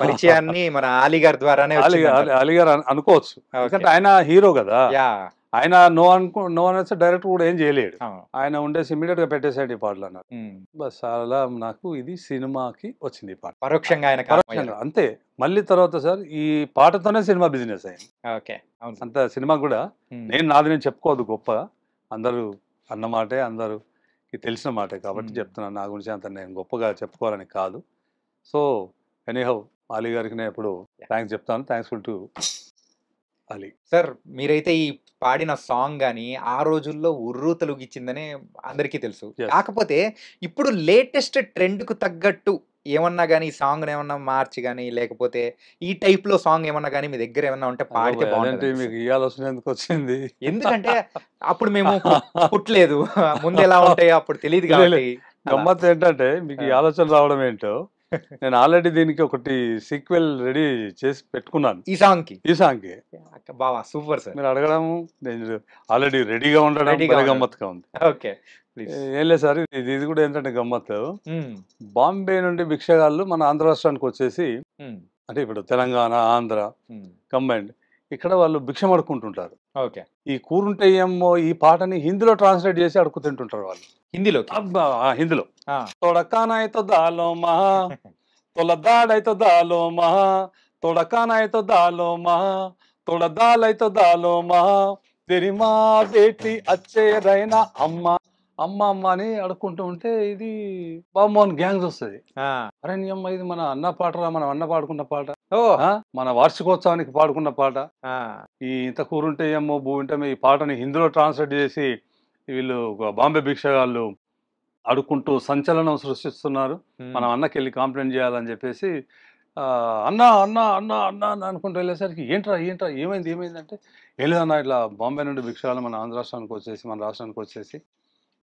పరిచయాన్ని మన ఆలీ గారి ద్వారానే ఆలీ గారు అనుకోవచ్చు ఎందుకంటే ఆయన హీరో కదా ఆయన నో అనుకో నో అనేసి డైరెక్ట్ కూడా ఏం చేయలేడు ఆయన ఉండేసి ఇమీడియట్ గా పెట్టేసాడు ఈ పాటలు అన్నారు బస్ అలా నాకు ఇది సినిమాకి వచ్చింది ఈ పాట పరోక్షంగా ఆయన పరోక్షంగా అంతే మళ్ళీ తర్వాత సార్ ఈ పాటతోనే సినిమా బిజినెస్ అయింది ఓకే అంత సినిమా కూడా నేను నాది నేను చెప్పుకోదు గొప్ప అందరూ అన్నమాటే అందరూ తెలిసిన మాటే కాబట్టి చెప్తున్నాను నా గురించి అంత నేను గొప్పగా చెప్పుకోవాలని కాదు సో ఎనీహౌ అలీ గారికి నేను ఎప్పుడు థ్యాంక్స్ చెప్తాను ఫుల్ టు అలీ సార్ మీరైతే ఈ పాడిన సాంగ్ కానీ ఆ రోజుల్లో ఉర్రు తొలగిచ్చిందని అందరికీ తెలుసు కాకపోతే ఇప్పుడు లేటెస్ట్ ట్రెండ్కు తగ్గట్టు ఏమన్నా కానీ ఈ సాంగ్ ఏమన్నా మార్చి కానీ లేకపోతే ఈ టైప్ లో సాంగ్ ఏమన్నా కానీ మీ దగ్గర ఏమన్నా ఉంటే పాడితే బాగుంటుంది మీకు ఆలోచన ఎందుకు వచ్చింది ఎందుకంటే అప్పుడు మేము పుట్టలేదు ముందు ఎలా ఉంటాయో అప్పుడు తెలియదు కాబట్టి గమ్మత్ ఏంటంటే మీకు ఈ ఆలోచన రావడం ఏంటో నేను ఆల్రెడీ దీనికి ఒకటి సీక్వెల్ రెడీ చేసి పెట్టుకున్నాను ఈ సాంగ్ కి ఈ సాంగ్ కి బావా సూపర్ సార్ మీరు అడగడము నేను ఆల్రెడీ రెడీగా ఉండడం గమ్మత్తుగా ఉంది ఓకే ఏం లేదు సార్ ఇది ఇది కూడా ఏంటంటే గమ్మత్తు బాంబే నుండి భిక్షగాళ్ళు మన ఆంధ్ర రాష్ట్రానికి వచ్చేసి అంటే ఇప్పుడు తెలంగాణ ఆంధ్ర కంబైండ్ ఇక్కడ వాళ్ళు భిక్షం అడుక్కుంటుంటారు ఓకే ఈ కూరుంటే ఏమో ఈ పాటని హిందీలో ట్రాన్స్లేట్ చేసి తింటుంటారు వాళ్ళు హిందీలో హిందీలో తొడకానైతో దాలో మహా తొలదాడైతో దాలో మహా తొడకానైతో దాలో మహా తొడదాలైతో దాలో మహా తెరిమా బేటి అచ్చేదైనా అమ్మా అమ్మ అమ్మ అని అడుక్కుంటూ ఉంటే ఇది బాబుమోహన్ గ్యాంగ్స్ వస్తుంది అరే నీ అమ్మ ఇది మన అన్న పాటరా మన అన్న పాడుకున్న పాట మన వార్షికోత్సవానికి పాడుకున్న పాట ఈ ఇంత కూరుంటే ఏమో భూ ఉంటే ఈ పాటని హిందీలో ట్రాన్స్లేట్ చేసి వీళ్ళు బాంబే భిక్షగాళ్ళు అడుక్కుంటూ సంచలనం సృష్టిస్తున్నారు మన అన్నకి వెళ్ళి కాంప్లైంట్ చేయాలని చెప్పేసి అన్న అన్న అన్న అన్న అన్న అనుకుంటూ వెళ్ళేసరికి ఏంట్రా ఏంట్రా ఏమైంది ఏమైందంటే ఏలేదన్న ఇట్లా బాంబే నుండి భిక్షాలు మన ఆంధ్ర రాష్ట్రానికి వచ్చేసి మన రాష్ట్రానికి వచ్చేసి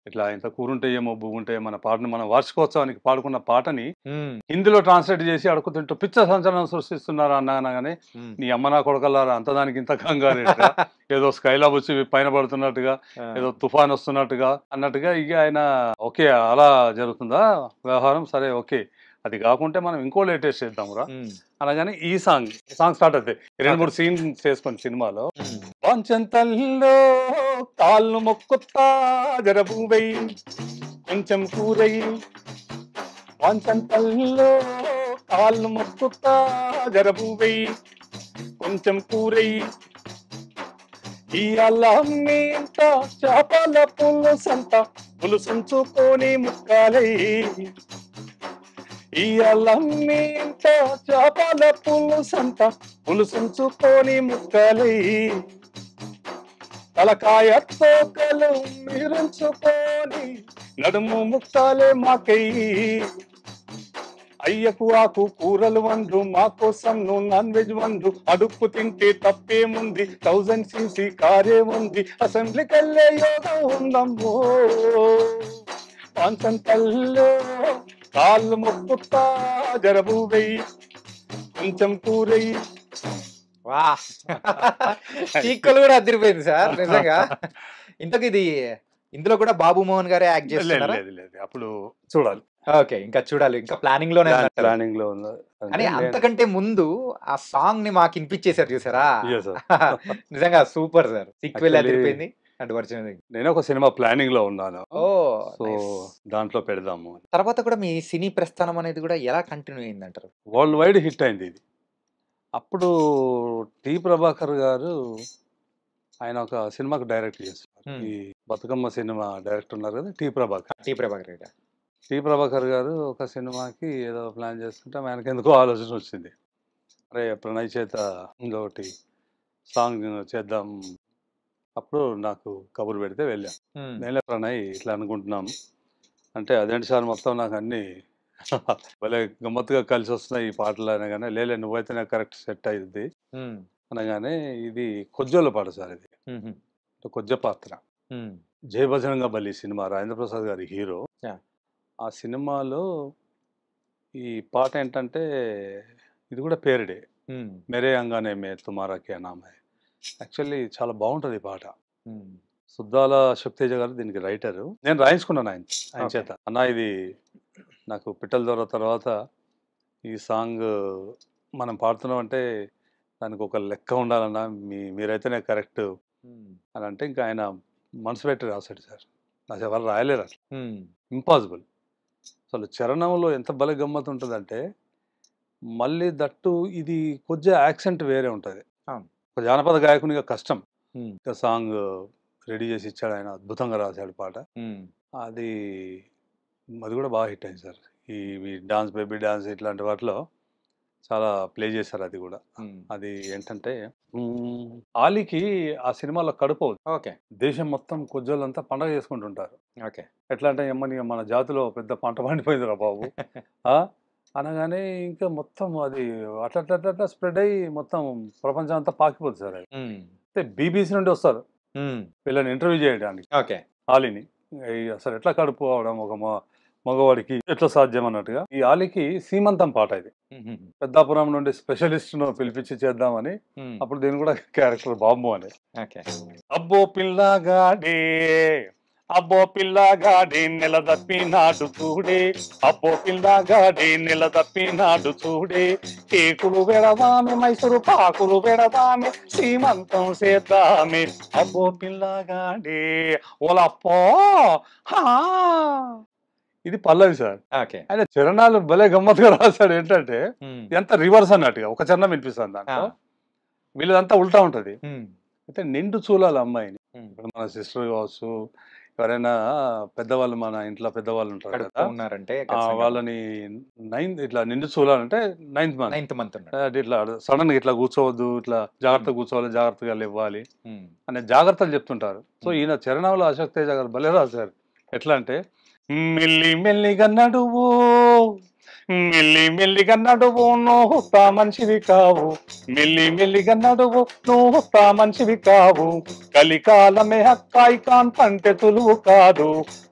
ఇట్లా ఇంత కూరుంటాయేమో బుగుంటాయేమో మన పాటను మనం వార్షికోత్సవానికి పాడుకున్న పాటని హిందీలో ట్రాన్స్లేట్ చేసి అడుగుతుంటే పిచ్చ సంచలనం సృష్టిస్తున్నారా అనగానే నీ అమ్మ నా కొడకల్లారా అంత దానికి ఇంత కంగారు ఏదో స్కైలాబ్ వచ్చి పైన పడుతున్నట్టుగా ఏదో తుఫాన్ వస్తున్నట్టుగా అన్నట్టుగా ఇక ఆయన ఓకే అలా జరుగుతుందా వ్యవహారం సరే ఓకే అది కాకుంటే మనం ఇంకో లేటెస్ట్ చేద్దాం రా అనగానే ఈ సాంగ్ సాంగ్ స్టార్ట్ అవుతాయి రెండు మూడు సీన్ చేసుకుని సినిమాలో వాంచంతల్లో కాళ్ళు మొక్కుతా జరబూవై కొంచెం కూరై వాంచంతల్లో కాళ్ళు మొక్కుతా జరబూవై కొంచెం కూరై ఇవాళ అమ్మేంత చేపల పులుసంత పులుసుంచుకొని ముక్కాలై ఇవాళ అమ్మేంత చేపల పులుసంత పులుసుంచుకొని ముక్కాలై తలకాయ తోకలు మిరుచుకొని నడుము ముక్తాలే మాకై అయ్యకు ఆకు కూరలు వండు మా కోసం నువ్వు నాన్ వెజ్ వండు అడుపు తింటే తప్పేముంది థౌజండ్ సిసి కారే ఉంది అసెంబ్లీ కల్లే యోగం ఉందమ్మో పాంచం కల్లో కాళ్ళు మొక్కుతా జరబు వెయ్యి కొంచెం కూరయ్యి వా కూడా అదిరిపోయింది సార్ నిజంగా ఇంతకు ఇది ఇందులో కూడా బాబు మోహన్ గారే యాక్ట్ చేస్తున్నారు లేదు లేదు అప్పుడు చూడాలి ఓకే ఇంకా చూడాలి ఇంకా ప్లానింగ్ లోనే ప్లానింగ్ లో అని అంతకంటే ముందు ఆ సాంగ్ ని మాకు వినిపించేశారు చూసారా నిజంగా సూపర్ సార్ సీక్వెల్ అదిరిపోయింది నేను ఒక సినిమా ప్లానింగ్ లో ఉన్నాను ఓ సో దాంట్లో పెడదాము తర్వాత కూడా మీ సినీ ప్రస్థానం అనేది కూడా ఎలా కంటిన్యూ అయింది అంటారు వరల్డ్ వైడ్ హిట్ అయింది ఇది అప్పుడు టి ప్రభాకర్ గారు ఆయన ఒక సినిమాకు డైరెక్ట్ చేస్తారు ఈ బతుకమ్మ సినిమా డైరెక్టర్ ఉన్నారు కదా T Prabhakar T Prabhakar T Prabhakar గారు ఒక సినిమాకి ఏదో ప్లాన్ చేసుకుంటే ఆయనకి ఎందుకో ఆలోచన వచ్చింది అరే ప్రణయ్ చేత ఇంకొకటి సాంగ్ చేద్దాం అప్పుడు నాకు కబురు పెడితే వెళ్ళాం నేనే ప్రణయ్ ఇట్లా అనుకుంటున్నాం అంటే అదేంటి సార్ మొత్తం నాకు అన్నీ భలే గమ్మత్తుగా కలిసి వస్తున్నాయి ఈ పాటలు అనగానే లేలే నువ్వైతేనే కరెక్ట్ సెట్ అయింది అనగానే ఇది కొజ్జోల పాట సార్ ఇది కొజ్జ పాత్ర జయ భజనంగ బలి సినిమా రాజేంద్ర ప్రసాద్ గారి హీరో ఆ సినిమాలో ఈ పాట ఏంటంటే ఇది కూడా పేరుడే మెరే అంగానే మే తుమారాకే నామే యాక్చువల్లీ చాలా బాగుంటుంది ఈ పాట సుద్దాల శక్తేజ గారు దీనికి రైటరు నేను రాయించుకున్నాను ఆయన ఆయన చేత అన్న ఇది నాకు పిట్టల దొర తర్వాత ఈ సాంగ్ మనం పాడుతున్నాం అంటే దానికి ఒక లెక్క ఉండాలన్నా మీ మీరైతేనే కరెక్ట్ అని అంటే ఇంకా ఆయన మనసు పెట్టి రాశాడు సార్ నాకు ఎవరు రాయలేరు అసలు ఇంపాసిబుల్ అసలు చరణంలో ఎంత బల గమ్మత్ ఉంటుందంటే మళ్ళీ దట్టు ఇది కొద్దిగా యాక్సెంట్ వేరే ఉంటుంది ఒక జానపద గాయకునిగా కష్టం సాంగ్ రెడీ చేసి ఇచ్చాడు ఆయన అద్భుతంగా రాశాడు పాట అది అది కూడా బాగా హిట్ అయింది సార్ ఈ డాన్స్ బేబీ డాన్స్ ఇట్లాంటి వాటిలో చాలా ప్లే చేశారు అది కూడా అది ఏంటంటే ఆలీకి ఆ సినిమాలో కడుపు ఓకే దేశం మొత్తం కుజ్జోళ్ళంతా పండగ చేసుకుంటుంటారు ఓకే ఎట్లా అంటే ఎమ్మని మన జాతిలో పెద్ద పంట పండిపోయిందిరా బాబు అనగానే ఇంకా మొత్తం అది అట్లా స్ప్రెడ్ అయ్యి మొత్తం ప్రపంచం అంతా పాకిపోతుంది సార్ అది అంటే బీబీసీ నుండి వస్తారు వీళ్ళని ఇంటర్వ్యూ చేయడానికి ఓకే ఆలీని అసలు ఎట్లా కడుపు అవడం ఒక మగవాడికి ఎట్లా సాధ్యం అన్నట్టుగా ఈ ఆలికి సీమంతం పాట ఇది పెద్దాపురం నుండి స్పెషలిస్ట్ ను పిలిపించి చేద్దామని అప్పుడు దీని కూడా క్యారెక్టర్ బాంబు అని అబ్బో పిల్లగాడే అబ్బో పిల్లగాడి నెల నాడు చూడే అబ్బో పిల్లగాడి నెల నాడు చూడే కేకులు పెడదామి మైసూరు పాకులు పెడదామి సీమంతం చేద్దామి అబ్బో పిల్లగా ఓలప్పో హా ఇది పల్లవి సార్ ఆయన చరణాలు భలే గమ్మత్తుగా రాశాడు ఏంటంటే ఎంత రివర్స్ అన్నట్టుగా ఒక చరణం వినిపిస్తుంది దాంట్లో వీళ్ళదంతా ఉల్టా ఉంటది అయితే నిండు చూడాలి అమ్మాయిని మన సిస్టర్ కావచ్చు ఎవరైనా పెద్దవాళ్ళు మన ఇంట్లో పెద్దవాళ్ళు ఉంటారు కదా ఉన్నారంటే వాళ్ళని నైన్త్ ఇట్లా నిండు చూడాలంటే నైన్త్ మంత్ నైన్త్ మంత్ ఇట్లా సడన్ గా ఇట్లా కూర్చోవద్దు ఇట్లా జాగ్రత్త కూర్చోవాలి జాగ్రత్తగా ఇవ్వాలి అనే జాగ్రత్తలు చెప్తుంటారు సో ఈయన చరణంలో అశక్తేజ గారు భలే రాశారు ఎట్లా అంటే మెల్లి మెల్లిగా నడువు మెల్లి మెల్లిగా నడువు నువ్వు తా మనిషివి కావు మెల్లి మెల్లిగా నడువు నువ్వు తా మనిషివి కావు కలికాలమే హక్కాయి కాంతంటే తులువు కాదు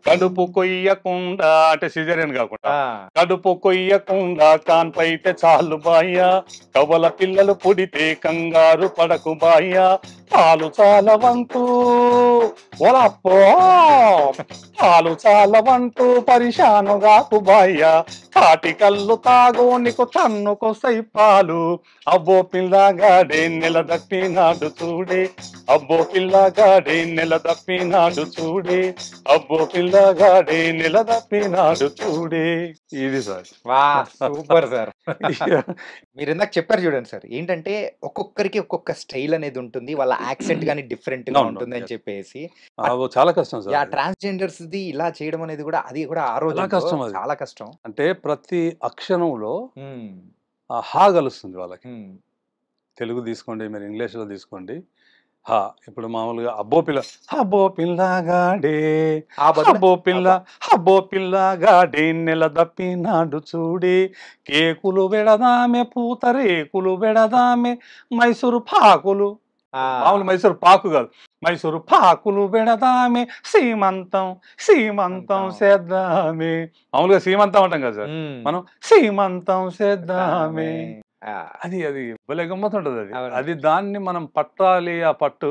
కడుపు కొయ్యకుండా అంటే సిజరేన్ కాకుండా కడుపు కొయ్యకుండా కాన్పైతే చాలు బాయ్యా కవల పిల్లలు పుడితే కంగారు పడకు బాయ్యా పాలు చాలవంటూ ఓలప్పో పాలు చాలవంటూ పరిశాను గాకు బాయ్యా కాటి కళ్ళు తాగు నీకు కొసై పాలు అబ్బో పిల్లగాడే నెల దప్పినాడు చూడే అబ్బో పిల్లగాడే నెల దప్పినాడు చూడే అబ్బో పిల్ల పిల్లగాడే నిలదప్పినాడు చూడే ఇది సార్ వా సూపర్ సార్ మీరు ఇందాక చెప్పారు చూడండి సార్ ఏంటంటే ఒక్కొక్కరికి ఒక్కొక్క స్టైల్ అనేది ఉంటుంది వాళ్ళ యాక్సెంట్ కానీ డిఫరెంట్ గా ఉంటుంది అని చెప్పేసి చాలా కష్టం సార్ ఆ ట్రాన్స్జెండర్స్ ది ఇలా చేయడం అనేది కూడా అది కూడా ఆ రోజు కష్టం చాలా కష్టం అంటే ప్రతి అక్షరంలో హా కలుస్తుంది వాళ్ళకి తెలుగు తీసుకోండి మీరు ఇంగ్లీష్ లో తీసుకోండి హా ఇప్పుడు మామూలుగా అబ్బో పిల్ల అబ్బో పిల్లగాడే అబ్బో పిల్ల అబ్బో పిల్లగాడే నెల దప్పినాడు చూడే కేకులు పెడదామే రేకులు పెడదామే మైసూరు పాకులు మామూలు మైసూరు పాకు కాదు మైసూరు పాకులు పెడదామే సీమంతం సీమంతం సేద్దామే మామూలుగా సీమంతం అంటాం కదా సార్ మనం సీమంతం సేద్దామే అది అది భలే గమ్మత్ ఉంటుంది అది అది దాన్ని మనం పట్టాలి ఆ పట్టు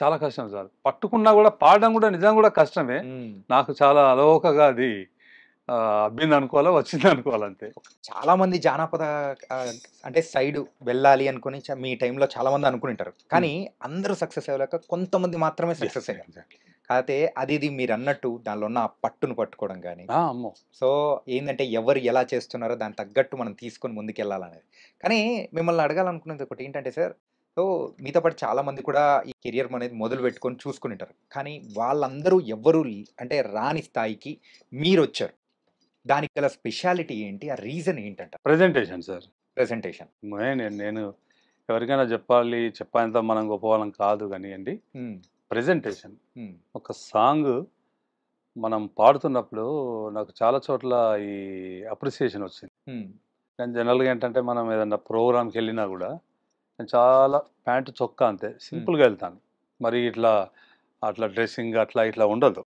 చాలా కష్టం సార్ పట్టుకున్నా కూడా పాడడం కూడా నిజం కూడా కష్టమే నాకు చాలా అలోకగా అది అబ్బింది అనుకోవాలా వచ్చింది అనుకోవాలంతే చాలా మంది జానపద అంటే సైడ్ వెళ్ళాలి అనుకుని మీ టైంలో చాలా మంది అనుకుంటారు కానీ అందరూ సక్సెస్ అవ్వలేక కొంతమంది మాత్రమే సక్సెస్ అయ్యారు కాకపోతే అది ఇది మీరు అన్నట్టు దానిలో ఉన్న పట్టును పట్టుకోవడం కానీ సో ఏంటంటే ఎవరు ఎలా చేస్తున్నారో దాని తగ్గట్టు మనం తీసుకొని ముందుకెళ్ళాలనేది కానీ మిమ్మల్ని అడగాలనుకునేది ఒకటి ఏంటంటే సార్ సో మీతో పాటు చాలా మంది కూడా ఈ కెరియర్ అనేది మొదలు పెట్టుకొని చూసుకుని ఉంటారు కానీ వాళ్ళందరూ ఎవరు అంటే రాని స్థాయికి మీరు వచ్చారు దానికి గల స్పెషాలిటీ ఏంటి ఆ రీజన్ ఏంటంట ప్రజెంటేషన్ సార్ ప్రెజెంటేషన్ నేను ఎవరికైనా చెప్పాలి చెప్పేంత మనం గొప్పవాళ్ళం కాదు కానీ అండి ప్రజెంటేషన్ ఒక సాంగ్ మనం పాడుతున్నప్పుడు నాకు చాలా చోట్ల ఈ అప్రిసియేషన్ వచ్చింది నేను జనరల్గా ఏంటంటే మనం ఏదన్నా ప్రోగ్రామ్కి వెళ్ళినా కూడా నేను చాలా ప్యాంటు చొక్కా అంతే సింపుల్గా వెళ్తాను మరి ఇట్లా అట్లా డ్రెస్సింగ్ అట్లా ఇట్లా ఉండదు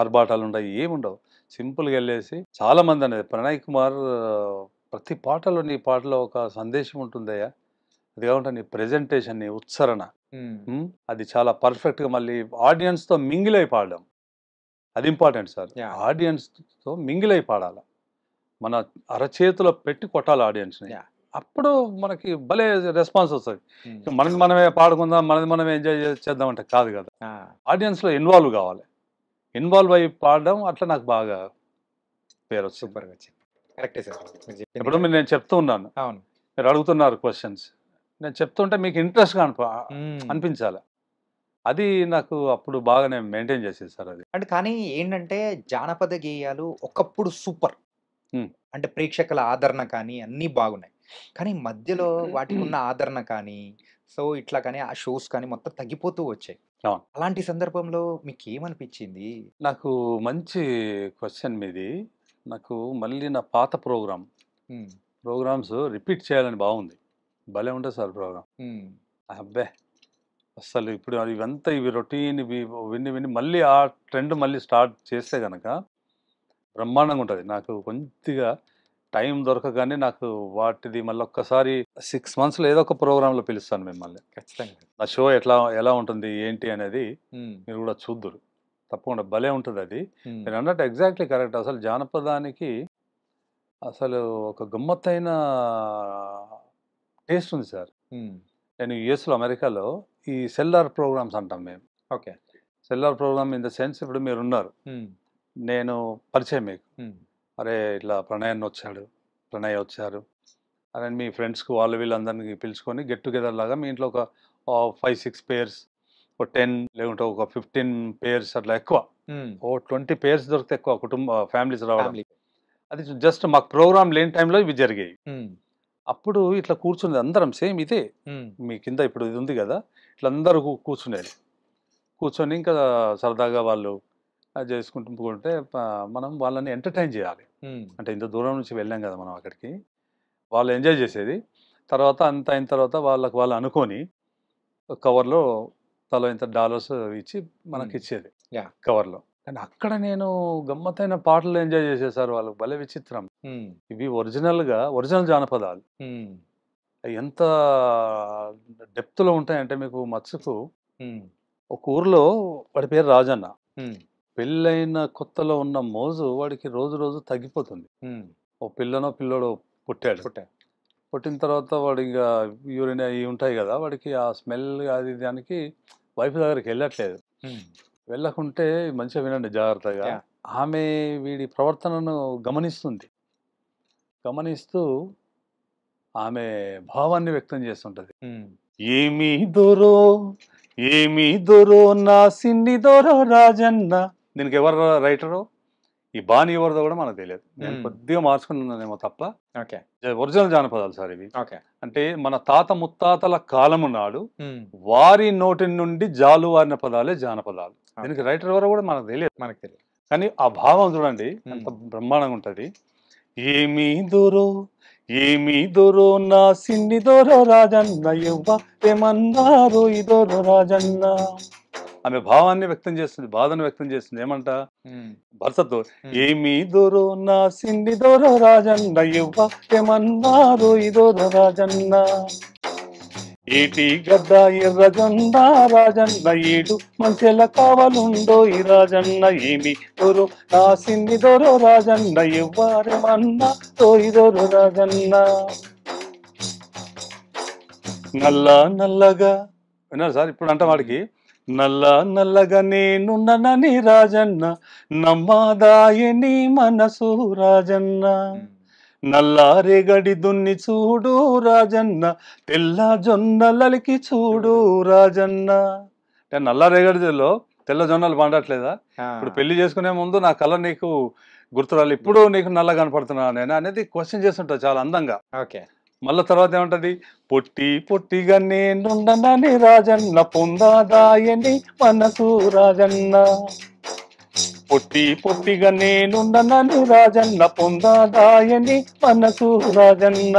ఆర్బాటాలు ఉండవు ఏముండవు సింపుల్గా వెళ్ళేసి చాలామంది అనేది ప్రణయ్ కుమార్ ప్రతి పాటలో నీ పాటలో ఒక సందేశం ఉంటుందయ్యా అది కాకుండా నీ ప్రెజెంటేషన్ నీ ఉత్సరణ అది చాలా పర్ఫెక్ట్గా మళ్ళీ ఆడియన్స్తో మింగిల్ అయి పాడడం అది ఇంపార్టెంట్ సార్ ఆడియన్స్తో మింగిల్ అయి పాడాలి మన అరచేతిలో పెట్టి కొట్టాలి ఆడియన్స్ని అప్పుడు మనకి భలే రెస్పాన్స్ వస్తుంది మనకి మనమే పాడుకుందాం మనది మనమే ఎంజాయ్ చేద్దాం అంటే కాదు కదా ఆడియన్స్లో ఇన్వాల్వ్ కావాలి ఇన్వాల్వ్ అయ్యి పాడడం అట్లా నాకు బాగా పేరు వచ్చింది సూపర్గా కరెక్టే సార్ ఇప్పుడు నేను చెప్తూ ఉన్నాను అవును మీరు అడుగుతున్నారు క్వశ్చన్స్ నేను చెప్తుంటే మీకు ఇంట్రెస్ట్గా అనిప అనిపించాలి అది నాకు అప్పుడు బాగా నేను మెయింటైన్ చేసేది సార్ అది అంటే కానీ ఏంటంటే జానపద గేయాలు ఒకప్పుడు సూపర్ అంటే ప్రేక్షకుల ఆదరణ కానీ అన్నీ బాగున్నాయి కానీ మధ్యలో వాటికి ఉన్న ఆదరణ కానీ సో ఇట్లా కానీ ఆ షోస్ కానీ మొత్తం తగ్గిపోతూ వచ్చాయి అలాంటి సందర్భంలో మీకు ఏమనిపించింది నాకు మంచి క్వశ్చన్ మీది నాకు మళ్ళీ నా పాత ప్రోగ్రామ్ ప్రోగ్రామ్స్ రిపీట్ చేయాలని బాగుంది భలే ఉంటుంది సార్ ప్రోగ్రామ్ అబ్బే అసలు ఇప్పుడు ఇవంతా ఇవి రొటీన్ ఇవి విని విని మళ్ళీ ఆ ట్రెండ్ మళ్ళీ స్టార్ట్ చేస్తే కనుక బ్రహ్మాండంగా ఉంటుంది నాకు కొద్దిగా టైం దొరకగానే నాకు వాటిది మళ్ళీ ఒక్కసారి సిక్స్ మంత్స్లో ఏదో ఒక ప్రోగ్రాంలో పిలుస్తాను మిమ్మల్ని ఖచ్చితంగా ఆ షో ఎట్లా ఎలా ఉంటుంది ఏంటి అనేది మీరు కూడా చూద్దురు తప్పకుండా భలే ఉంటుంది అది నేను అన్నట్టు ఎగ్జాక్ట్లీ కరెక్ట్ అసలు జానపదానికి అసలు ఒక గమ్మత్తైన టేస్ట్ ఉంది సార్ నేను యుఎస్లో అమెరికాలో ఈ సెల్లార్ ప్రోగ్రామ్స్ అంటాం మేము okay cellar programme in the sense ఇప్పుడు మీరు ఉన్నారు నేను పరిచయం మీకు అరే ఇట్లా ప్రణయాన్ని వచ్చాడు ప్రణయ్ వచ్చారు అరే మీ ఫ్రెండ్స్కి వాళ్ళు వీళ్ళందరినీ పిలుచుకొని గెట్ టుగెదర్ లాగా మీ ఇంట్లో ఒక ఫైవ్ సిక్స్ పేర్స్ ఒక టెన్ లేకుంటే ఒక ఫిఫ్టీన్ పేర్స్ అట్లా ఎక్కువ ఓ ట్వంటీ పేర్స్ దొరికితే ఎక్కువ కుటుంబ ఫ్యామిలీస్ రావడం అది జస్ట్ మాకు ప్రోగ్రామ్ లేని టైంలో ఇవి జరిగాయి అప్పుడు ఇట్లా కూర్చునేది అందరం సేమ్ ఇదే మీ కింద ఇప్పుడు ఇది ఉంది కదా ఇట్లా అందరూ కూర్చునేది కూర్చొని ఇంకా సరదాగా వాళ్ళు చేసుకుంటుంటే మనం వాళ్ళని ఎంటర్టైన్ చేయాలి అంటే ఇంత దూరం నుంచి వెళ్ళాం కదా మనం అక్కడికి వాళ్ళు ఎంజాయ్ చేసేది తర్వాత అంత అయిన తర్వాత వాళ్ళకి వాళ్ళు అనుకొని కవర్లో తలో ఇంత డాలర్స్ ఇచ్చి మనకి ఇచ్చేది కవర్లో కానీ అక్కడ నేను గమ్మతైన పాటలు ఎంజాయ్ చేసేసారు వాళ్ళు భలే విచిత్రం ఇవి ఒరిజినల్గా ఒరిజినల్ జానపదాలు ఎంత డెప్త్లో ఉంటాయంటే మీకు మత్స్సుకు ఒక ఊర్లో వాడి పేరు రాజన్న పెళ్ళైన కొత్తలో ఉన్న మోజు వాడికి రోజు రోజు తగ్గిపోతుంది ఓ పిల్లనో పిల్లడో పుట్టాడు పుట్టాడు పుట్టిన తర్వాత వాడు ఇంకా యూరిన్ అవి ఉంటాయి కదా వాడికి ఆ స్మెల్ అది దానికి వైఫ్ దగ్గరికి వెళ్ళట్లేదు వెళ్ళకుంటే మంచిగా వినండి జాగ్రత్తగా ఆమె వీడి ప్రవర్తనను గమనిస్తుంది గమనిస్తూ ఆమె భావాన్ని వ్యక్తం చేస్తుంటది ఏమి దొరో ఏమి దొరో నా సిన్ని దొరో రాజన్న దీనికి ఎవరు రైటరు ఈ బాణి ఎవరిదో కూడా మనకు తెలియదు నేను hmm. కొద్దిగా ఉన్నానేమో తప్ప ఓకే ఒరిజినల్ జానపదాలు సార్ ఇవి ఓకే అంటే మన తాత ముత్తాతల కాలము నాడు hmm. వారి నోటి నుండి జాలు వారిన పదాలే జానపదాలు దీనికి రైటర్ ఎవరో కూడా మనకు తెలియదు మనకు తెలియదు కానీ ఆ భావం చూడండి అంత hmm. బ్రహ్మాండంగా ఉంటది ఏమి దూరో ఏమి దొరో నా సిన్ని దొరో రాజన్న ఏమన్నారు ఏమన్నారో రాజన్న ఆమె భావాన్ని వ్యక్తం చేస్తుంది బాధను వ్యక్తం చేస్తుంది ఏమంట భర్తతో ఏమి దొరో నా సిండి దొరో రాజన్న యువమన్నారు ఇదో రాజన్న ఏటి గద్ద ఎర్రజన్న రాజన్న ఏడు మంచెల కావాలుండో ఈ రాజన్న ఏమి దొరో నా సిండి దొరో రాజన్న ఇవ్వారేమన్నా తో రాజన్న నల్ల నల్లగా విన్నారు సార్ ఇప్పుడు అంట వాడికి నల్ల నల్లగా నేను ననని రాజన్న నమ్మాదాయని మనసు రాజన్న రేగడి దున్ని చూడు రాజన్న తెల్ల జొన్నలకి చూడు రాజన్న అంటే నల్లారెగడిలో తెల్ల జొన్నలు పండట్లేదా ఇప్పుడు పెళ్లి చేసుకునే ముందు నా కళ నీకు గుర్తురాలి ఇప్పుడు నీకు నల్ల కనపడుతున్నా నేను అనేది క్వశ్చన్ చేస్తుంటా చాలా అందంగా ఓకే మళ్ళా తర్వాత ఏమంటది పొట్టి పొట్టిగా నేనుండనని రాజన్న పొందాదాయని మనకు రాజన్న పొట్టి పొట్టిగా నేనుండనని రాజన్న పొందాదాయని మనకు రాజన్న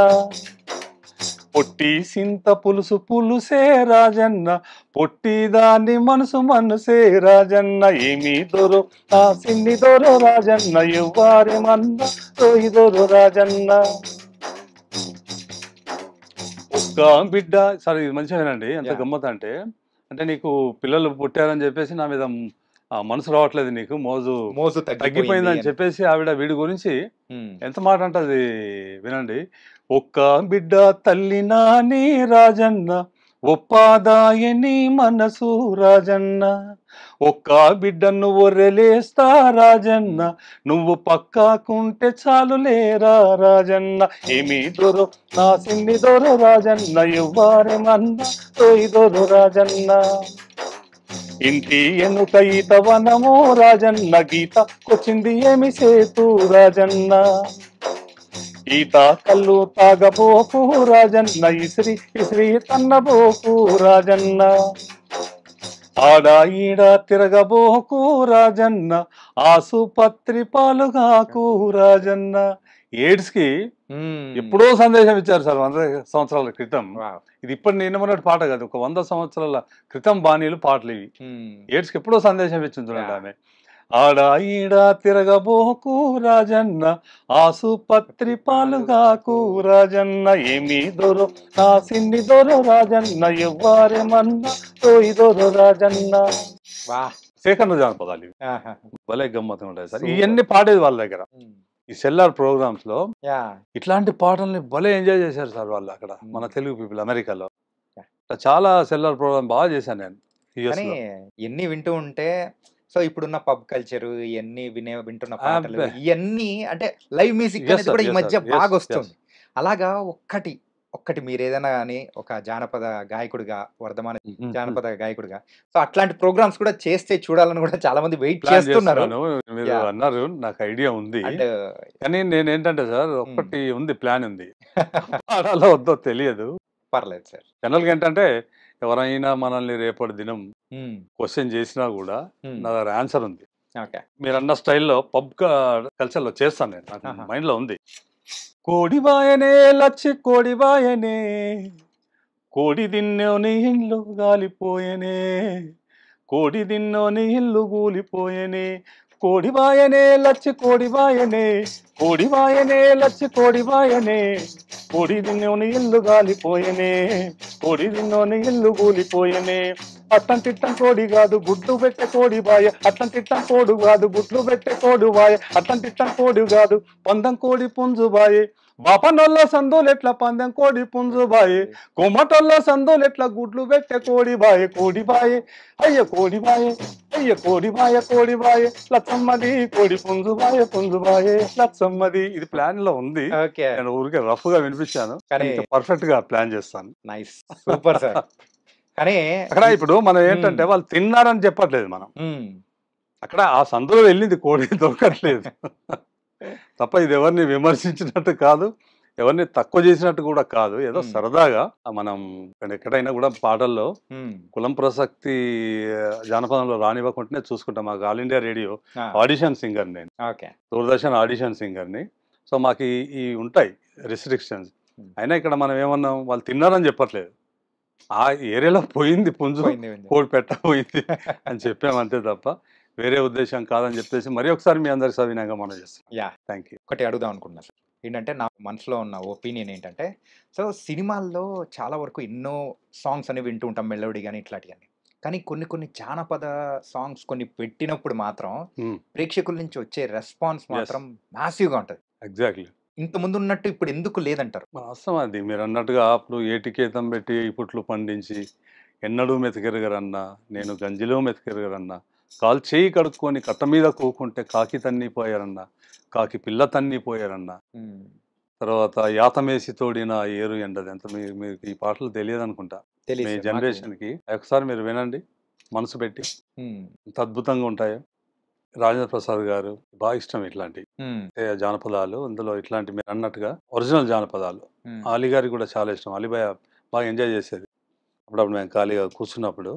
పొట్టి సింత పులుసు పులుసే రాజన్న పొట్టి దాని మనసు మనసే రాజన్న ఏమి దొరు నా సిన్ని దొరు రాజన్న ఎవ్వారి మన్న తోయి దొరు రాజన్న బిడ్డ సరే ఇది అండి ఎంత గమ్మత్ అంటే అంటే నీకు పిల్లలు పుట్టారని చెప్పేసి నా మీద మనసు రావట్లేదు నీకు మోజు మోజు తగ్గిపోయిందని చెప్పేసి ఆవిడ వీడి గురించి ఎంత మాట అంటది వినండి ఒక్క బిడ్డ తల్లి నాని రాజన్న ఒప్పాదాయని మనసు రాజన్న ఒక్క నువ్వు రెలేస్తా రాజన్న నువ్వు పక్కాకుంటే లేరా రాజన్న ఏమి దొరు నా సిన్ని దొరు రాజన్న ఎవ్వారేమన్నా తోయి దొరు రాజన్న ఇంటి ఎనుక ఈత వనమో రాజన్న గీత కొచ్చింది ఏమి సేతు రాజన్న ఈత కళ్ళు రాజన్న ఇసిరి ఇసిరి తన్నబోకు రాజన్న ఆడా ఈడా తిరగబోకు రాజన్న ఆసుపత్రి పాలుగాకు రాజన్న కి ఎప్పుడో సందేశం ఇచ్చారు సార్ వంద సంవత్సరాల క్రితం ఇది ఇప్పుడు నిన్న ఉన్నట్టు పాట కాదు ఒక వంద సంవత్సరాల క్రితం బాణీలు పాటలు ఇవి కి ఎప్పుడో సందేశం ఇచ్చింది చూడండి ఆమె ఆడా ఈడా తిరగబోకు రాజన్న ఆసుపత్రి పాలుగాకు రాజన్న ఏమి దొరు నా సిన్ని రాజన్న ఎవ్వరేమన్నా తోయి దొరు రాజన్న సేకరణ జానపదాలు భలే గమ్మత్తు ఉంటాయి సార్ ఇవన్నీ పాడేది వాళ్ళ దగ్గర ఈ సెల్లార్ ప్రోగ్రామ్స్ లో ఇట్లాంటి పాటల్ని భలే ఎంజాయ్ చేశారు సార్ వాళ్ళు అక్కడ మన తెలుగు పీపుల్ అమెరికాలో చాలా సెల్లార్ ప్రోగ్రామ్ బాగా చేశాను నేను ఎన్ని వింటూ ఉంటే సో ఇప్పుడున్న పబ్ కల్చర్ ఇవన్నీ వినే వింటున్న పాటలు ఇవన్నీ అంటే లైవ్ మ్యూజిక్ అనేది కూడా ఈ మధ్య బాగా వస్తుంది అలాగా ఒక్కటి ఒక్కటి మీరు ఏదైనా కానీ ఒక జానపద గాయకుడిగా వర్ధమాన జానపద గాయకుడిగా సో అట్లాంటి ప్రోగ్రామ్స్ కూడా చేస్తే చూడాలని కూడా చాలా మంది వెయిట్ చేస్తున్నారు మీరు అన్నారు నాకు ఐడియా ఉంది కానీ నేను ఏంటంటే సార్ ఒక్కటి ఉంది ప్లాన్ ఉంది అలా వద్దో తెలియదు పర్లేదు సార్ జనరల్గా ఏంటంటే ఎవరైనా మనల్ని రేపటి దినం క్వశ్చన్ చేసినా కూడా నా దగ్గర ఆన్సర్ ఉంది మీరు అన్న స్టైల్లో పబ్ కల్చర్లో చేస్తాను నేను మైండ్ మైండ్లో ఉంది కోడిబాయనే లచ్చి కోడివాయనే కోడి దిన్నోని ఇల్లు గాలిపోయనే కోడి దిన్నోని ఇల్లు గూలిపోయనే కోడిబాయనే లచ్చి కోడివాయనే కోడివాయనే లచ్చి కోడివాయనే కోడి దిన్నోని ఇల్లు గాలిపోయనే కోడి దిన్నోని ఇల్లు గూలిపోయనే అట్లం తిట్టం కోడి కాదు గుడ్లు పెట్టే కోడి బాయ అట్లం తిట్టం కోడు కాదు గుడ్లు పెట్టే కోడు బాయ అట్లం తిట్టం కోడి కాదు పందం కోడి పుంజు బాయే బాపనొల్ల సందులెట్ల పందెం కోడి పుంజు బాయే కొమ్మటొల్ల సందులెట్ల గుడ్లు పెట్టే కోడి బాయే కోడి బాయే అయ్య కోడి బాయే అయ్య కోడి బాయ కోడి బాయే లచ్చమ్మది కోడి పుంజు బాయే పుంజు బాయే లచ్చమ్మది ఇది ప్లాన్ లో ఉంది నేను ఊరికే రఫ్ గా వినిపించాను పర్ఫెక్ట్ గా ప్లాన్ చేస్తాను నైస్ సూపర్ సార్ కానీ అక్కడ ఇప్పుడు మనం ఏంటంటే వాళ్ళు తిన్నారని చెప్పట్లేదు మనం అక్కడ ఆ సందులో వెళ్ళింది కోడి దొరకట్లేదు తప్ప ఇది ఎవరిని విమర్శించినట్టు కాదు ఎవరిని తక్కువ చేసినట్టు కూడా కాదు ఏదో సరదాగా మనం ఎక్కడైనా కూడా పాటల్లో కులం ప్రసక్తి జానపదంలో రానివ్వకుండానే చూసుకుంటాం మాకు all India radio audition singer నేను దూరదర్శన్ ఆడిషన్ సింగర్ ని సో మాకు ఈ ఉంటాయి రిస్ట్రిక్షన్స్ అయినా ఇక్కడ మనం ఏమన్నాం వాళ్ళు తిన్నారని చెప్పట్లేదు ఆ ఏరియాలో పోయింది పుంజు కోడి పెట్టబోయింది అని చెప్పాము అంతే తప్ప వేరే ఉద్దేశం కాదని చెప్పేసి మరి ఒకసారి మీ అందరి సవినంగా మనం చేస్తాం యా థ్యాంక్ యూ ఒకటి అడుగుదాం అనుకున్నా సార్ ఏంటంటే నా మనసులో ఉన్న ఒపీనియన్ ఏంటంటే సో సినిమాల్లో చాలా వరకు ఎన్నో సాంగ్స్ అనేవి వింటూ ఉంటాం మెలోడీ కానీ ఇట్లాంటివి కానీ కానీ కొన్ని కొన్ని జానపద సాంగ్స్ కొన్ని పెట్టినప్పుడు మాత్రం ప్రేక్షకుల నుంచి వచ్చే రెస్పాన్స్ మాత్రం గా ఉంటుంది ఎగ్జాక్ట్లీ ఇంత ముందు ఉన్నట్టు ఇప్పుడు ఎందుకు లేదంటారు వాస్తవం అది మీరు అన్నట్టుగా అప్పుడు ఏటికేతం పెట్టి ఇప్పుట్లు పండించి ఎన్నడూ మెతకెరగరన్నా నేను గంజిలో మెతకెరగరన్నా కాలు చేయి కడుక్కొని కట్ట మీద కోకుంటే కాకి తన్నిపోయారన్నా కాకి పిల్ల తన్నిపోయారన్నా తర్వాత యాతమేసి తోడిన ఏరు ఎండది ఎంత మీకు ఈ పాటలు తెలియదు అనుకుంటా మీ జనరేషన్కి ఒకసారి మీరు వినండి మనసు పెట్టి ఎంత అద్భుతంగా ఉంటాయో రాజేంద్ర ప్రసాద్ గారు బాగా ఇష్టం ఇట్లాంటి జానపదాలు అందులో ఇట్లాంటి మీరు అన్నట్టుగా ఒరిజినల్ జానపదాలు అలీ గారికి కూడా చాలా ఇష్టం అలీబాయ్ బాగా ఎంజాయ్ చేసేది అప్పుడప్పుడు మేము ఖాళీగా కూర్చున్నప్పుడు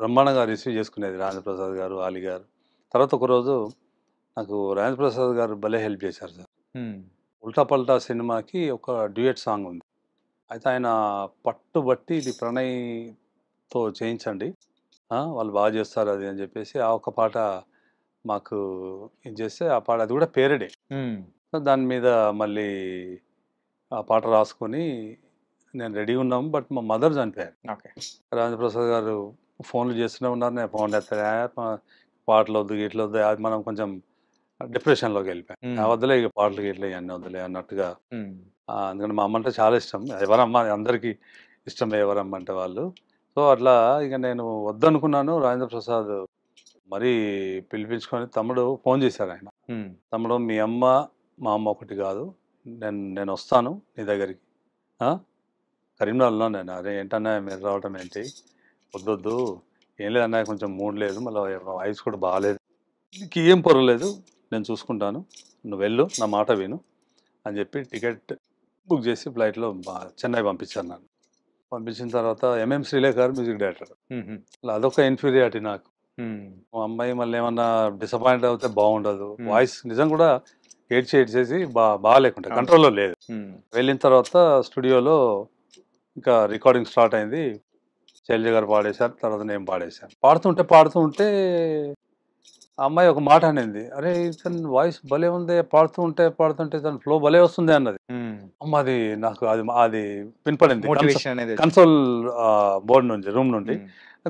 బ్రహ్మాండంగా రిసీవ్ చేసుకునేది రాజేంద్ర ప్రసాద్ గారు అలీ గారు తర్వాత ఒకరోజు నాకు రాజేంద్ర ప్రసాద్ గారు భలే హెల్ప్ చేశారు సార్ ఉల్టా పల్టా సినిమాకి ఒక డ్యూయట్ సాంగ్ ఉంది అయితే ఆయన పట్టుబట్టి ఇది ప్రణయ్తో చేయించండి వాళ్ళు బాగా చేస్తారు అది అని చెప్పేసి ఆ ఒక పాట మాకు ఇది చేస్తే ఆ పాట అది కూడా పేరడే దాని మీద మళ్ళీ ఆ పాట రాసుకొని నేను రెడీ ఉన్నాము బట్ మా మదర్ చనిపోయారు రాజేంద్ర ప్రసాద్ గారు ఫోన్లు చేస్తూనే ఉన్నారు నేను ఫోన్ చేస్తాను పాటలు వద్దు గిట్ల వద్దు అది మనం కొంచెం డిప్రెషన్లోకి వెళ్ళిపోయాం ఆ వద్దులే ఇక పాటలు ఇట్లా అన్నీ వద్దులే అన్నట్టుగా అందుకని మా అమ్మ అంటే చాలా ఇష్టం ఎవరమ్మ అందరికీ ఇష్టం ఎవరమ్మ అంటే వాళ్ళు సో అట్లా ఇక నేను వద్దనుకున్నాను రాజేంద్ర ప్రసాద్ మరి పిలిపించుకొని తమ్ముడు ఫోన్ చేశారు ఆయన తమ్ముడు మీ అమ్మ మా అమ్మ ఒకటి కాదు నేను నేను వస్తాను నీ దగ్గరికి కరీంనగర్లో నేను అదే ఏంటన్నా మీరు రావటం ఏంటి వద్దొద్దు ఏం లేదన్నా కొంచెం మూడ్ లేదు మళ్ళీ వయస్ కూడా బాగాలేదు నీకు ఏం పొరలేదు నేను చూసుకుంటాను నువ్వు వెళ్ళు నా మాట విను అని చెప్పి టికెట్ బుక్ చేసి ఫ్లైట్లో చెన్నై పంపించాను నన్ను పంపించిన తర్వాత ఎంఎం శ్రీలేఖర్ మ్యూజిక్ డైరెక్టర్ అదొక ఇన్ఫీరియారిటీ నాకు అమ్మాయి మళ్ళీ ఏమన్నా డిసప్పాయింట్ అవుతే బాగుండదు వాయిస్ నిజం కూడా ఏడ్చి ఏడ్చేసి బా బాగాలేకుంటే కంట్రోల్లో లేదు వెళ్ళిన తర్వాత స్టూడియోలో ఇంకా రికార్డింగ్ స్టార్ట్ అయింది శైలజ గారు పాడేశారు తర్వాత నేను పాడేశాను పాడుతుంటే పాడుతుంటే అమ్మాయి ఒక మాట అనేది అరే ఇతను వాయిస్ భలే ఉంది పాడుతూ ఉంటే పాడుతుంటే తను ఫ్లో భలే వస్తుంది అన్నది అమ్మ అది నాకు అది అది వినపడింది కన్సోల్ బోర్డు నుండి రూమ్ నుండి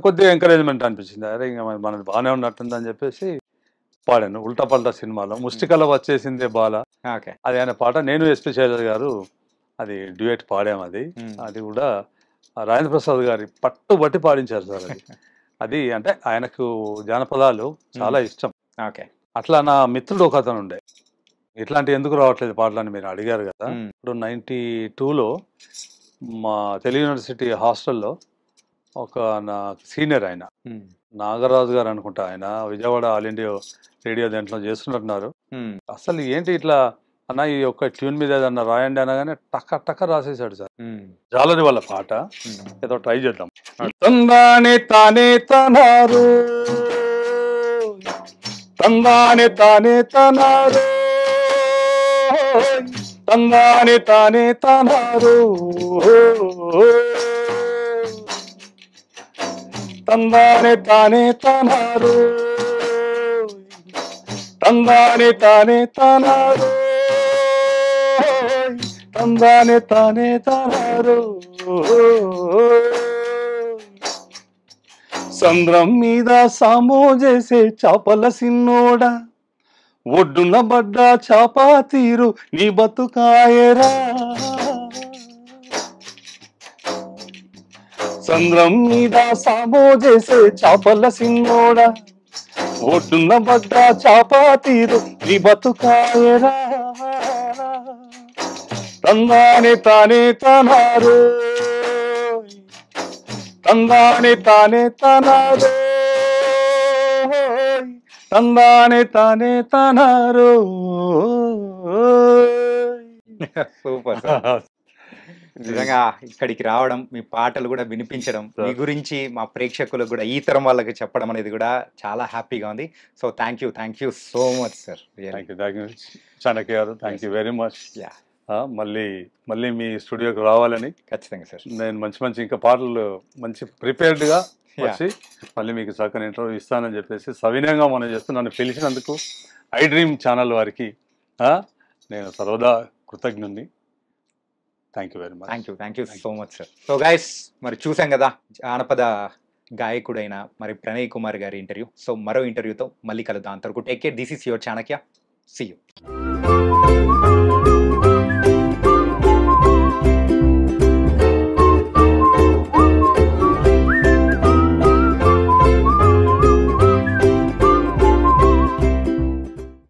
కొద్దిగా ఎంకరేజ్మెంట్ అనిపించింది అరే ఇంకా మనది బాగానే ఉన్నట్టుంది అని చెప్పేసి పాడాను ఉల్టా పల్టా సినిమాలో ముష్టికల వచ్చేసిందే బాల అది ఆయన పాట నేను ఎస్పి శైలజ గారు అది డ్యూయట్ పాడాము అది అది కూడా రాజేంద్ర ప్రసాద్ గారి పట్టుబట్టి పాడించారు సార్ అది అది అంటే ఆయనకు జానపదాలు చాలా ఇష్టం ఓకే అట్లా నా మిత్రుడు ఒక అతను ఉండే ఇట్లాంటి ఎందుకు రావట్లేదు పాటలని మీరు అడిగారు కదా ఇప్పుడు నైన్టీ టూలో మా తెలుగు యూనివర్సిటీ హాస్టల్లో ఒక నా సీనియర్ ఆయన నాగరాజు గారు అనుకుంటా ఆయన విజయవాడ ఆల్ ఇండియా రేడియో దాంట్లో చేస్తున్నట్టున్నారు అసలు ఏంటి ఇట్లా అన్న ఈ యొక్క ట్యూన్ మీద ఏదన్నా రాయండి అనగానే టక్క టక్క రాసేసాడు సార్ జాలరి వాళ్ళ పాట ఏదో ట్రై చేద్దాం తానే తనారు తందాని తానే తనారు తందాని తానే తనారు తందాని తానే తనారు తందాని తానే తనారు తందాని తానే తనారు సంద్రం మీద సామో చేసే చాపల సిన్నోడా ఒడ్డున బడ్డ చాపా తీరు నీ బతుకాయరా చంద్రం మీద సాబో చేసే చాపల సిన్నోడా ఒడ్డున్న బద్ద చాపా తీరు బతుకాయరా తందానే తానే తనారు తందానే తానే తనారు తందానే తానే తనారు సూపర్ నిజంగా ఇక్కడికి రావడం మీ పాటలు కూడా వినిపించడం మీ గురించి మా ప్రేక్షకులకు కూడా ఈ తరం వాళ్ళకి చెప్పడం అనేది కూడా చాలా హ్యాపీగా ఉంది so thank you thank you so much sir thank you thank you very much yeah మళ్ళీ మళ్ళీ మీ స్టూడియోకి రావాలని ఖచ్చితంగా సార్ నేను మంచి మంచి ఇంకా పాటలు మంచి ప్రిపేర్డ్గా వచ్చి మళ్ళీ మీకు చక్కని ఇంటర్వ్యూ ఇస్తానని చెప్పేసి సవినయంగా మనం చేస్తూ నన్ను పిలిచినందుకు ఐ డ్రీమ్ ఛానల్ వారికి నేను సర్వదా కృతజ్ఞుణ్ణి thank you very much thank you thank you so much sir so guys మరి చూసాం కదా జానపద గాయకుడైన మరి ప్రణయ్ కుమార్ గారి ఇంటర్వ్యూ సో మరో ఇంటర్వ్యూతో మళ్ళీ కలుద్దాం అంతవరకు take care this is your Chanakya see you